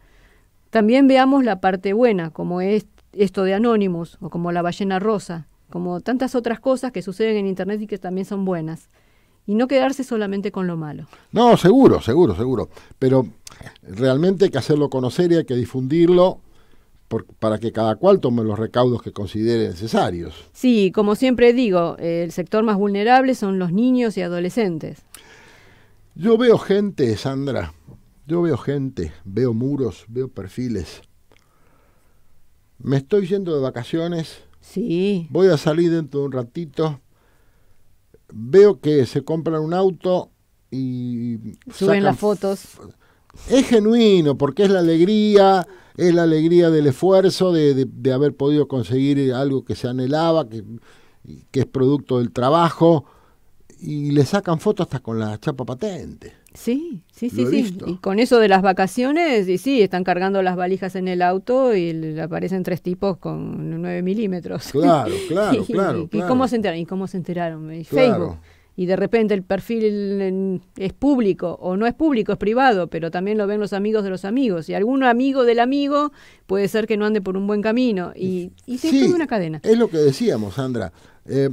También veamos la parte buena, como es esto de Anonymous o como la ballena rosa, como tantas otras cosas que suceden en Internet y que también son buenas. Y no quedarse solamente con lo malo. No, seguro, seguro, seguro. Pero realmente hay que hacerlo conocer y hay que difundirlo para que cada cual tome los recaudos que considere necesarios. Sí, como siempre digo, el sector más vulnerable son los niños y adolescentes. Yo veo gente, Sandra, yo veo gente, veo muros, veo perfiles me estoy yendo de vacaciones. Sí. Voy a salir dentro de un ratito. Veo que se compran un auto y. Suben las fotos. Es genuino, porque es la alegría, es la alegría del esfuerzo de, haber podido conseguir algo que se anhelaba, que, que es producto del trabajo. Y le sacan fotos hasta con la chapa patente. Sí, sí, sí, sí. Y con eso de las vacaciones, y sí, están cargando las valijas en el auto y aparecen tres tipos con 9 milímetros. Claro, claro, claro, y, cómo se enteraron? ¿Y cómo se enteraron? Y Facebook. Y de repente el perfil es público o no es público, es privado, pero también lo ven los amigos de los amigos. Y algún amigo del amigo puede ser que no ande por un buen camino. Y, y es una cadena. Es lo que decíamos, Sandra. Eh,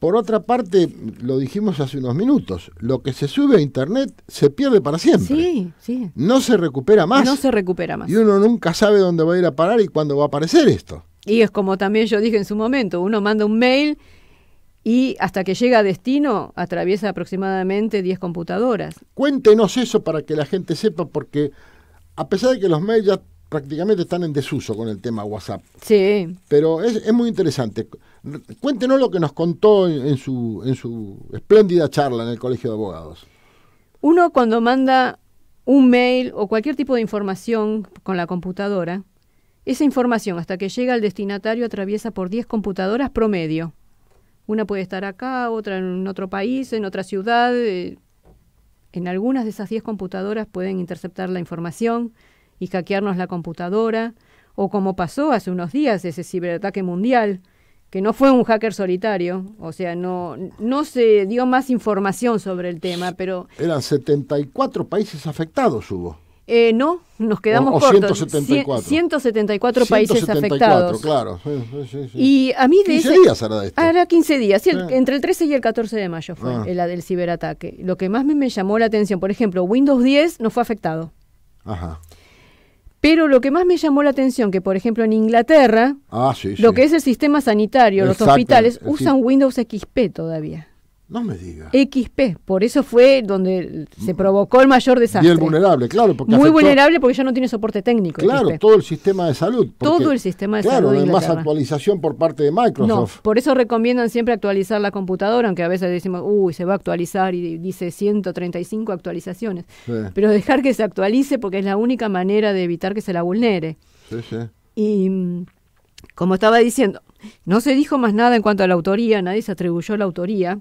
por otra parte, lo dijimos hace unos minutos, lo que se sube a internet se pierde para siempre. Sí, sí. No se recupera más. No se recupera más. Y uno nunca sabe dónde va a ir a parar y cuándo va a aparecer esto. Y es como también yo dije en su momento, uno manda un mail y hasta que llega a destino atraviesa aproximadamente 10 computadoras. Cuéntenos eso para que la gente sepa porque a pesar de que los mails ya prácticamente están en desuso con el tema WhatsApp. Sí. Pero es, es muy interesante. Cuéntenos lo que nos contó en, su, espléndida charla en el Colegio de Abogados. Uno cuando manda un mail o cualquier tipo de información con la computadora, esa información hasta que llega al destinatario atraviesa por 10 computadoras promedio. Una puede estar acá, otra en otro país, en otra ciudad. Eh, en algunas de esas 10 computadoras pueden interceptar la información y hackearnos la computadora, o como pasó hace unos días ese ciberataque mundial, que no fue un hacker solitario, o sea, no, no se dio más información sobre el tema, pero... Eran 74 países afectados, hubo. Eh, no, nos quedamos con 174. 174 países 174, afectados. claro. Y a mí de 15 días era esto. Era 15 días, entre el 13 y el 14 de mayo fue ah. la del ciberataque. Lo que más me, me llamó la atención, por ejemplo, Windows 10 no fue afectado. Ajá. Pero lo que más me llamó la atención, que por ejemplo en Inglaterra, ah, lo que es el sistema sanitario, los hospitales, usan Windows XP todavía. No me diga. XP, por eso fue donde se provocó el mayor desastre. Y el vulnerable, claro. Muy vulnerable porque ya no tiene soporte técnico. Claro, todo el sistema de salud. todo el sistema de salud. Claro, no hay más actualización por parte de Microsoft. No, por eso recomiendan siempre actualizar la computadora, aunque a veces decimos, uy, se va a actualizar y dice 135 actualizaciones. Pero dejar que se actualice porque es la única manera de evitar que se la vulnere. Sí, sí. Y mm, como estaba diciendo, no se dijo más nada en cuanto a la autoría, nadie se atribuyó la autoría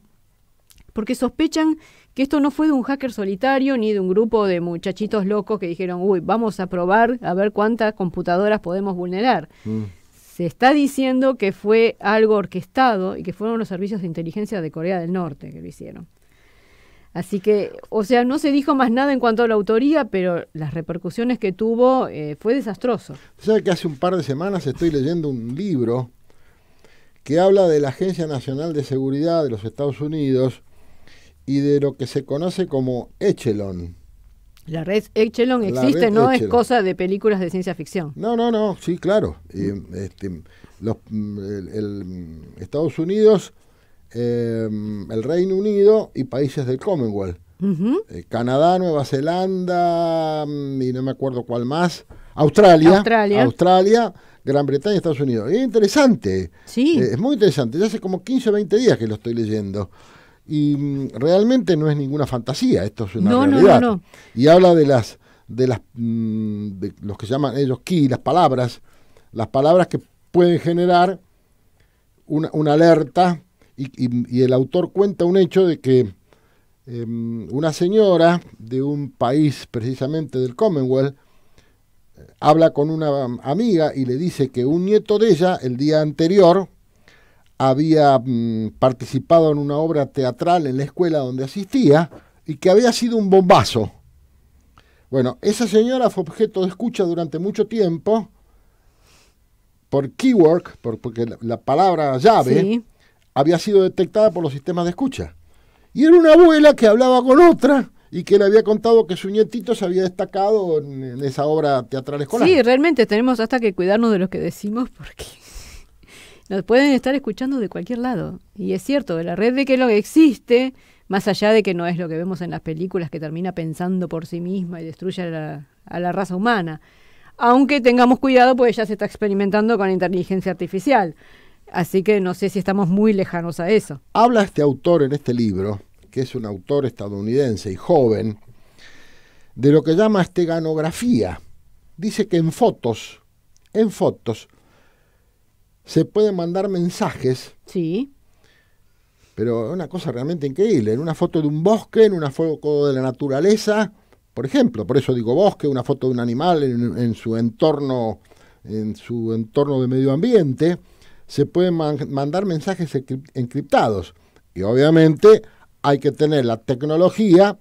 porque sospechan que esto no fue de un hacker solitario ni de un grupo de muchachitos locos que dijeron, uy, vamos a probar a ver cuántas computadoras podemos vulnerar. Mm. Se está diciendo que fue algo orquestado y que fueron los servicios de inteligencia de Corea del Norte que lo hicieron. Así que, o sea, no se dijo más nada en cuanto a la autoría, pero las repercusiones que tuvo eh, fue desastroso. sea que hace un par de semanas estoy leyendo un libro que habla de la Agencia Nacional de Seguridad de los Estados Unidos, y de lo que se conoce como Echelon. La red Echelon existe, no es cosa de películas de ciencia ficción. No, no, no, sí, claro. Este, los, Estados Unidos, em, el Reino Unido y países del Commonwealth. Eh, Canadá, Nueva Zelanda mm, y no me acuerdo cuál más. Australia, Australia, Gran Bretaña y Estados Unidos. Es interesante. Sí. Eh, es muy interesante. Ya hace como 15 o 20 días que lo estoy leyendo. Y mm, realmente no es ninguna fantasía, esto es una realidad. No, no, y habla de las de las mm, de los que llaman ellos ki, las palabras, las palabras que pueden generar una, alerta y, el autor cuenta un hecho de que em, una señora de un país precisamente del Commonwealth eh, habla con una mm, amiga y le dice que un nieto de ella el día anterior había mm, participado en una obra teatral en la escuela donde asistía y que había sido un bombazo. Bueno, esa señora fue objeto de escucha durante mucho tiempo por keyword, porque la, palabra llave había sido detectada por los sistemas de escucha. Y era una abuela que hablaba con otra y que le había contado que su nietito se había destacado en esa obra teatral escolar. Sí, realmente tenemos hasta que cuidarnos de lo que decimos porque nos pueden estar escuchando de cualquier lado. Y es cierto, de la red de que lo que existe, más allá de que no es lo que vemos en las películas que termina pensando por sí misma y destruye a la, raza humana. Aunque tengamos cuidado, pues ya se está experimentando con inteligencia artificial. Así que no sé si estamos muy lejanos a eso. Habla este autor en este libro, que es un autor estadounidense y joven, de lo que llama esteganografía. Dice que en fotos, en fotos, se pueden mandar mensajes. Sí. Pero una cosa realmente increíble, en una foto de un bosque, en una foto de la naturaleza, por ejemplo, por eso digo bosque, una foto de un animal en, su entorno, en su entorno de medio ambiente, se pueden mandar mensajes encriptados. Y obviamente hay que tener la tecnología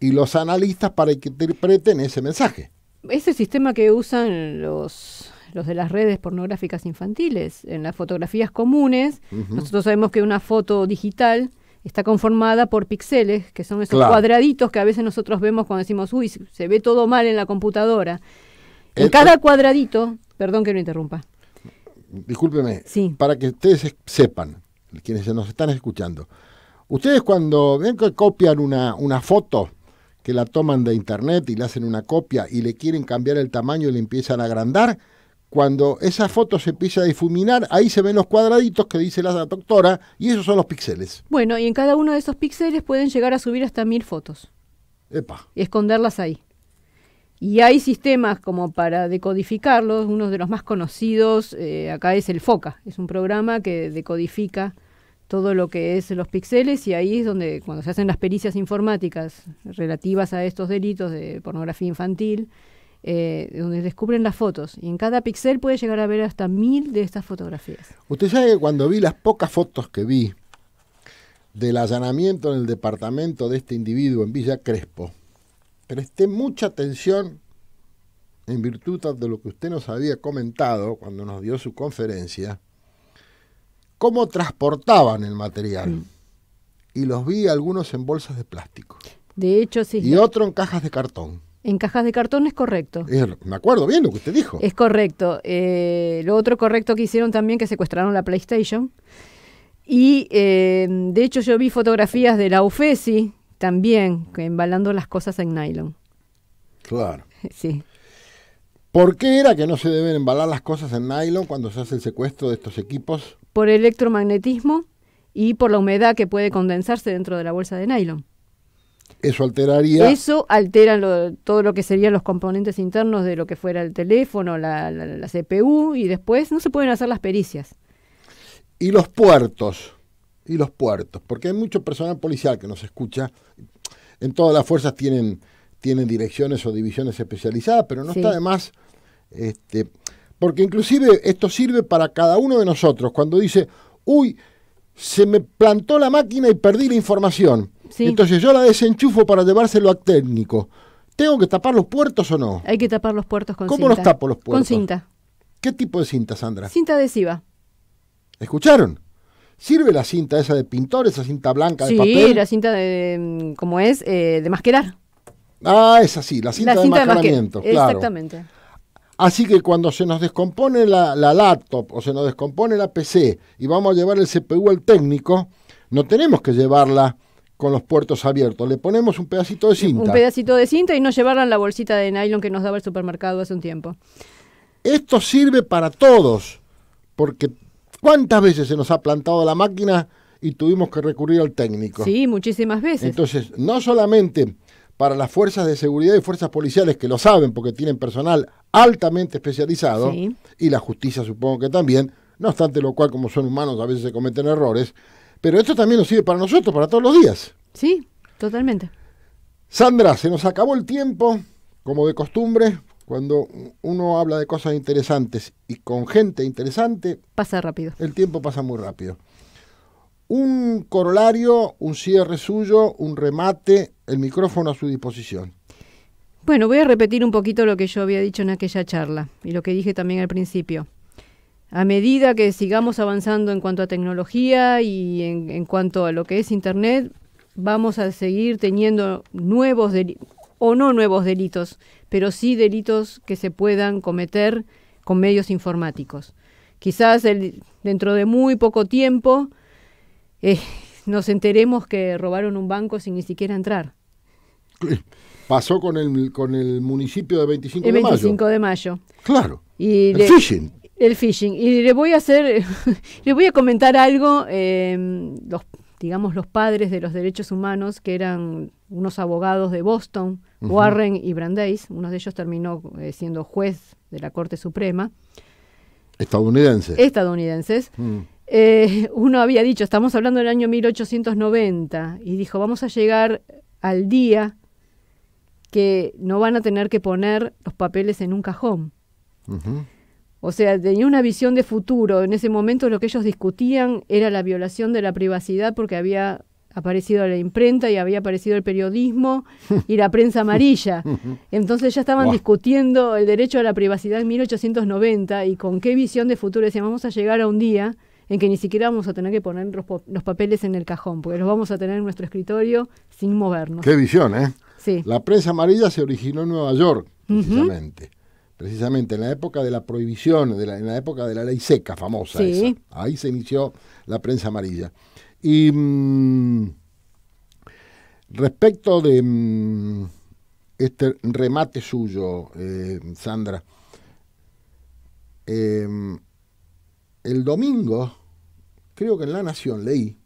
y los analistas para que interpreten ese mensaje. Ese sistema que usan los los de las redes pornográficas infantiles. En las fotografías comunes, nosotros sabemos que una foto digital está conformada por píxeles, que son esos cuadraditos que a veces nosotros vemos cuando decimos, uy, se ve todo mal en la computadora. En eh, cada eh, cuadradito, perdón que lo interrumpa. Discúlpeme, para que ustedes sepan, quienes nos están escuchando, ustedes cuando ven que copian una, una foto, que la toman de internet y le hacen una copia y le quieren cambiar el tamaño y le empiezan a agrandar, cuando esa foto se empieza a difuminar, ahí se ven los cuadraditos que dice la doctora y esos son los píxeles. Bueno, y en cada uno de esos píxeles pueden llegar a subir hasta mil fotos. Epa. Y esconderlas ahí. Y hay sistemas como para decodificarlos, uno de los más conocidos eh, acá es el FOCA, es un programa que decodifica todo lo que es los píxeles y ahí es donde cuando se hacen las pericias informáticas relativas a estos delitos de pornografía infantil, eh, donde descubren las fotos. Y en cada píxel puede llegar a ver hasta mil de estas fotografías. Usted sabe que cuando vi las pocas fotos que vi del allanamiento en el departamento de este individuo en Villa Crespo, presté mucha atención en virtud de lo que usted nos había comentado cuando nos dio su conferencia, cómo transportaban el material. Mm. Y los vi algunos en bolsas de plástico. De hecho, sí. Y otro en cajas de cartón. En cajas de cartón es correcto. me acuerdo bien lo que usted dijo. Es correcto. Eh, lo otro correcto que hicieron también, que secuestraron la PlayStation. Y eh, de hecho yo vi fotografías de la UFESI también, embalando las cosas en nylon. Claro. Sí. ¿Por qué era que no se deben embalar las cosas en nylon cuando se hace el secuestro de estos equipos? Por electromagnetismo y por la humedad que puede condensarse dentro de la bolsa de nylon. Eso alteraría. Eso altera todo lo que serían los componentes internos de lo que fuera el teléfono, la, la, CPU, y después no se pueden hacer las pericias. Y los puertos. Y los puertos. Porque hay mucho personal policial que nos escucha. En todas las fuerzas tienen, tienen direcciones o divisiones especializadas, pero no está de más. Este, porque inclusive esto sirve para cada uno de nosotros. Cuando dice, uy, se me plantó la máquina y perdí la información. Entonces yo la desenchufo para llevárselo al técnico. ¿Tengo que tapar los puertos o no? Hay que tapar los puertos con cinta. ¿Cómo los tapo los puertos? Con cinta. ¿Qué tipo de cinta, Sandra? Cinta adhesiva. ¿Escucharon? ¿Sirve la cinta esa de pintor, esa cinta blanca de papel? Mm, eh, ah, sí, la cinta de, como es, de masquerar. Ah, es así, la cinta, de mascaramiento, claro. Exactamente. Así que cuando se nos descompone la, la, laptop o se nos descompone la PC y vamos a llevar el CPU al técnico, no tenemos que llevarla con los puertos abiertos. Le ponemos un pedacito de cinta. Un pedacito de cinta y no llevarla en la bolsita de nylon que nos daba el supermercado hace un tiempo. Esto sirve para todos, porque ¿cuántas veces se nos ha plantado la máquina y tuvimos que recurrir al técnico? Sí, muchísimas veces. Entonces, no solamente para las fuerzas de seguridad y fuerzas policiales que lo saben porque tienen personal altamente especializado y la justicia supongo que también, no obstante lo cual como son humanos a veces se cometen errores, pero esto también nos sirve para nosotros, para todos los días. Sí, totalmente. Sandra, se nos acabó el tiempo, como de costumbre, cuando uno habla de cosas interesantes y con gente interesante. Pasa rápido. El tiempo pasa muy rápido. Un corolario, un cierre suyo, un remate, el micrófono a su disposición. Bueno, voy a repetir un poquito lo que yo había dicho en aquella charla y lo que dije también al principio a medida que sigamos avanzando en cuanto a tecnología y en, cuanto a lo que es Internet, vamos a seguir teniendo nuevos delitos, o no nuevos delitos, pero sí delitos que se puedan cometer con medios informáticos. Quizás dentro de muy poco tiempo eh, nos enteremos que robaron un banco sin ni siquiera entrar. Pasó con el, con el municipio de 25 de mayo. de mayo. Claro. el el phishing. Y le voy a hacer, le voy a comentar algo, em, los, digamos, los padres de los derechos humanos, que eran unos abogados de Boston, Warren y Brandeis, uno de ellos terminó eh, siendo juez de la Corte Suprema. Estadounidense. Estadounidenses. Mm. Estadounidenses. Eh, uno había dicho, estamos hablando del año 1890, y dijo, vamos a llegar al día que no van a tener que poner los papeles en un cajón. O sea, tenía una visión de futuro. En ese momento lo que ellos discutían era la violación de la privacidad porque había aparecido la imprenta y había aparecido el periodismo y la prensa amarilla. Entonces ya estaban discutiendo el derecho a la privacidad en 1890 y con qué visión de futuro decían, vamos a llegar a un día en que ni siquiera vamos a tener que poner los, papeles en el cajón, porque los vamos a tener en nuestro escritorio sin movernos. Qué visión, ¿eh? Sí. La prensa amarilla se originó en Nueva York, precisamente precisamente en la época de la prohibición, en la época de la ley seca famosa. Sí. Ahí se inició la prensa amarilla. Y mm, respecto de mm, este remate suyo, eh, Sandra, eh, el domingo, creo que en La Nación leí,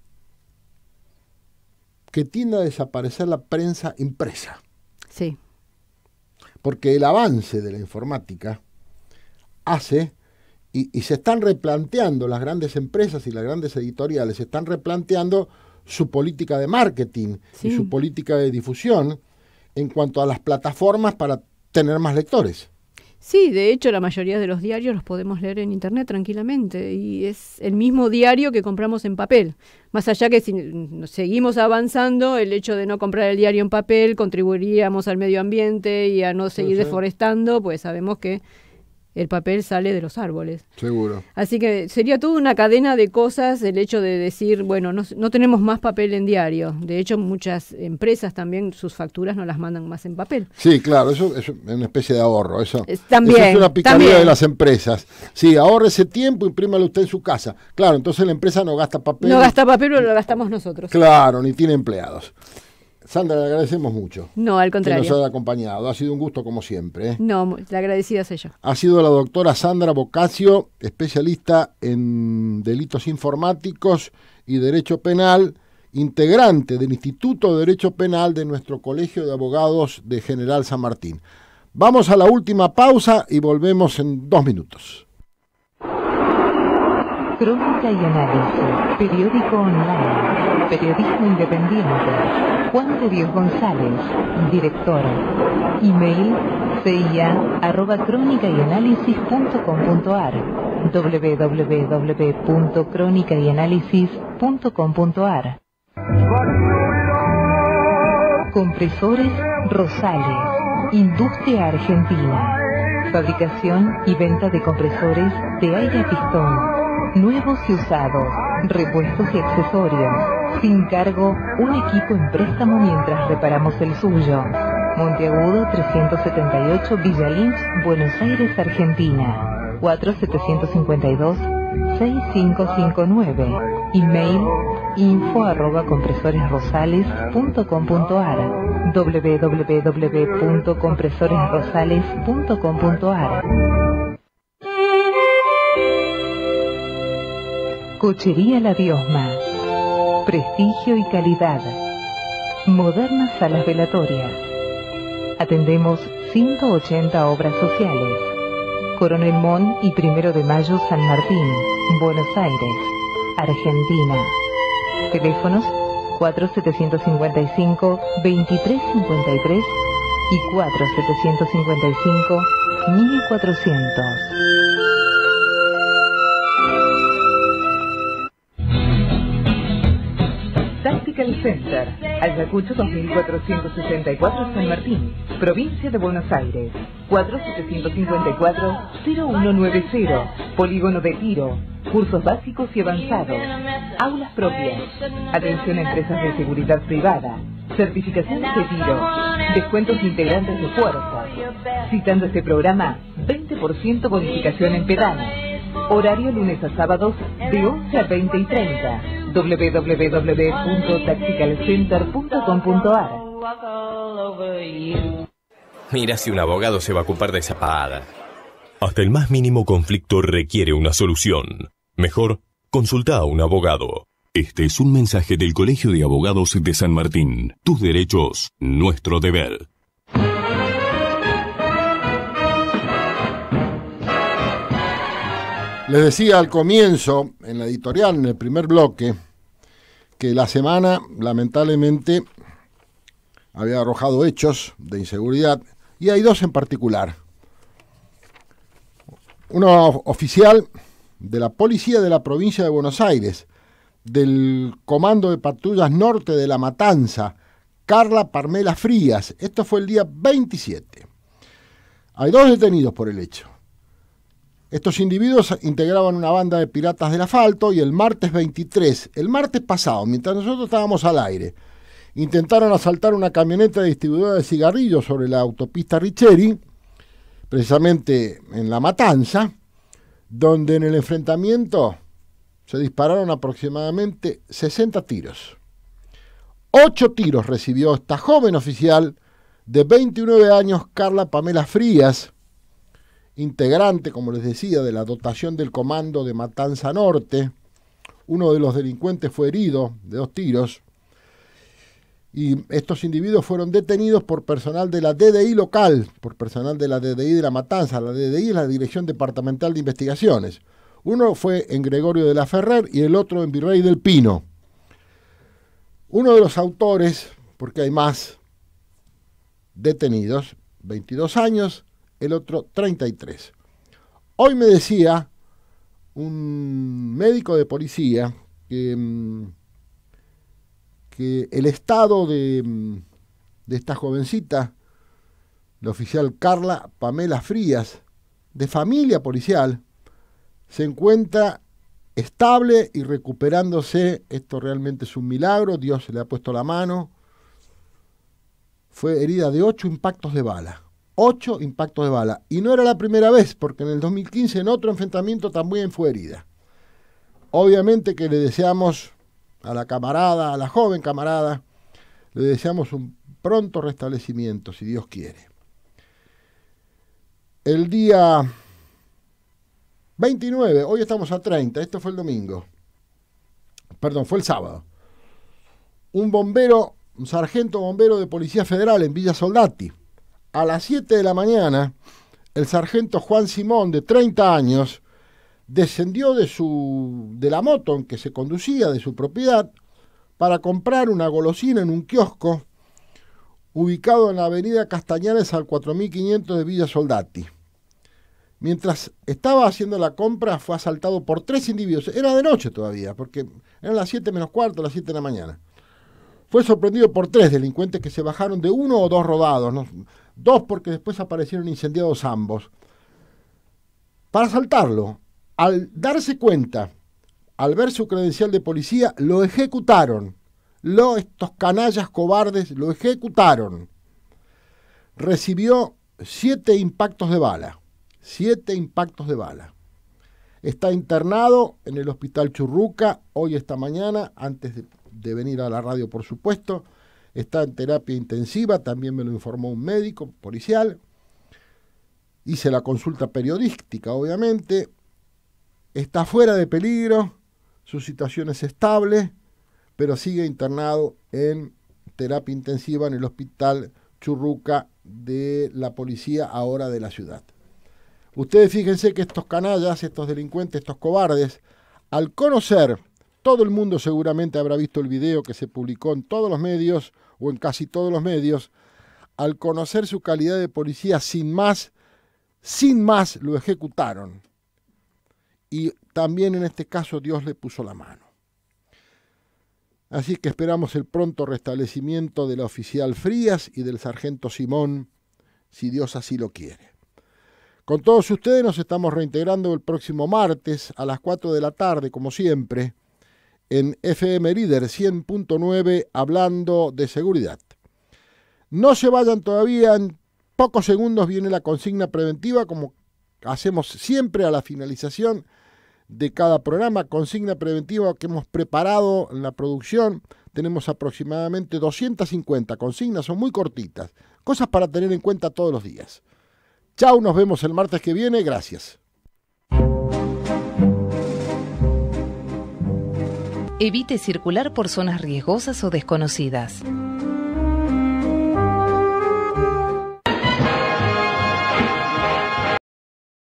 que tiende a desaparecer la prensa impresa. Sí porque el avance de la informática hace, y, se están replanteando las grandes empresas y las grandes editoriales, se están replanteando su política de marketing y su política de difusión en cuanto a las plataformas para tener más lectores. Sí, de hecho la mayoría de los diarios los podemos leer en internet tranquilamente y es el mismo diario que compramos en papel. Más allá que si seguimos avanzando, el hecho de no comprar el diario en papel contribuiríamos al medio ambiente y a no seguir deforestando, pues sabemos que el papel sale de los árboles. Seguro. Así que sería toda una cadena de cosas el hecho de decir, bueno, no, tenemos más papel en diario. De hecho, muchas empresas también sus facturas no las mandan más en papel. Sí, claro, eso, es una especie de ahorro. Eso, también, es una picanía de las empresas. Sí, ahorre ese tiempo, imprímalo usted en su casa. Claro, entonces la empresa no gasta papel. No gasta papel, pero lo gastamos nosotros. Claro, ni tiene empleados. Sandra, le agradecemos mucho. No, al contrario. Que nos haya acompañado. Ha sido un gusto como siempre. ¿eh? No, la agradecida soy Ha sido la doctora Sandra Bocasio, especialista en delitos informáticos y derecho penal, integrante del Instituto de Derecho Penal de nuestro Colegio de Abogados de General San Martín. Vamos a la última pausa y volvemos en dos minutos. Crónica y análisis. Periódico online. Periodismo independiente. Juan de Dios González, director. Email cia.crónicayanálisis.com.ar www.crónicayanálisis.com.ar Compresores Rosales, Industria Argentina. Fabricación y venta de compresores de aire pistón nuevos y usados, repuestos y accesorios. Sin cargo, un equipo en préstamo mientras reparamos el suyo. Monteagudo 378 Villa Lynch, Buenos Aires, Argentina. 4752 6559. Email info arroba compresoresrosales.com.ar www.compresoresrosales.com.ar Cochería La Diosma. Prestigio y calidad. Modernas salas velatorias. Atendemos 180 obras sociales. Coronel Mon y Primero de Mayo San Martín, Buenos Aires, Argentina. Teléfonos 4755-2353 y 4755-1400. Center, Ayacucho 2464 San Martín, provincia de Buenos Aires, 4754-0190, polígono de tiro, cursos básicos y avanzados, aulas propias, atención a empresas de seguridad privada, certificaciones de tiro, descuentos integrantes de fuerza, citando este programa, 20% bonificación en pedales, horario lunes a sábados de 11 a 20 y 30 www.taxicalcenter.com.ar Mira si un abogado se va a ocupar de esa pagada. Hasta el más mínimo conflicto requiere una solución. Mejor, consulta a un abogado. Este es un mensaje del Colegio de Abogados de San Martín. Tus derechos, nuestro deber. Les decía al comienzo, en la editorial, en el primer bloque, que la semana lamentablemente había arrojado hechos de inseguridad y hay dos en particular. Uno oficial de la policía de la provincia de Buenos Aires, del Comando de Patrullas Norte de La Matanza, Carla Parmela Frías. Esto fue el día 27. Hay dos detenidos por el hecho. Estos individuos integraban una banda de piratas del asfalto y el martes 23, el martes pasado, mientras nosotros estábamos al aire, intentaron asaltar una camioneta distribuidora de cigarrillos sobre la autopista Richeri, precisamente en La Matanza, donde en el enfrentamiento se dispararon aproximadamente 60 tiros. Ocho tiros recibió esta joven oficial de 29 años, Carla Pamela Frías, integrante, como les decía, de la dotación del comando de Matanza Norte. Uno de los delincuentes fue herido de dos tiros. Y estos individuos fueron detenidos por personal de la DDI local, por personal de la DDI de la Matanza. La DDI es la Dirección Departamental de Investigaciones. Uno fue en Gregorio de la Ferrer y el otro en Virrey del Pino. Uno de los autores, porque hay más detenidos, 22 años, el otro 33. Hoy me decía un médico de policía que, mm, el estado de, mm, de esta jovencita, la oficial Carla Pamela Frías, de familia policial, se encuentra estable y recuperándose. Esto realmente es un milagro, Dios se le ha puesto la mano. Fue herida de ocho impactos de bala. Ocho impactos de bala. Y no era la primera vez, porque en el 2015 en otro enfrentamiento también fue herida. Obviamente que le deseamos a la camarada, a la joven camarada, le deseamos un pronto restablecimiento, si Dios quiere. El día 29, hoy estamos a 30, esto fue el domingo. Perdón, fue el sábado. Un bombero, un sargento bombero de Policía Federal en Villa Soldati, a las 7 de la mañana, el sargento Juan Simón, de 30 años, descendió de, su, de la moto en que se conducía de su propiedad para comprar una golosina en un kiosco ubicado en la avenida Castañares al 4500 de Villa Soldati. Mientras estaba haciendo la compra fue asaltado por tres individuos. Era de noche todavía, porque eran las 7 menos cuarto, las 7 de la mañana. Fue sorprendido por tres delincuentes que se bajaron de uno o dos rodados. No, dos porque después aparecieron incendiados ambos, para saltarlo Al darse cuenta, al ver su credencial de policía, lo ejecutaron. Lo, estos canallas cobardes lo ejecutaron. Recibió siete impactos de bala. Siete impactos de bala. Está internado en el hospital Churruca hoy esta mañana, antes de venir a la radio, por supuesto está en terapia intensiva, también me lo informó un médico policial. Hice la consulta periodística, obviamente. Está fuera de peligro, su situación es estable, pero sigue internado en terapia intensiva en el hospital Churruca de la policía ahora de la ciudad. Ustedes fíjense que estos canallas, estos delincuentes, estos cobardes, al conocer, todo el mundo seguramente habrá visto el video que se publicó en todos los medios o en casi todos los medios, al conocer su calidad de policía sin más, sin más lo ejecutaron. Y también en este caso Dios le puso la mano. Así que esperamos el pronto restablecimiento de la oficial Frías y del sargento Simón, si Dios así lo quiere. Con todos ustedes nos estamos reintegrando el próximo martes a las 4 de la tarde, como siempre en FM Líder 100.9 hablando de seguridad. No se vayan todavía, en pocos segundos viene la consigna preventiva, como hacemos siempre a la finalización de cada programa, consigna preventiva que hemos preparado en la producción. Tenemos aproximadamente 250 consignas, son muy cortitas, cosas para tener en cuenta todos los días. Chao, nos vemos el martes que viene, gracias. Evite circular por zonas riesgosas o desconocidas.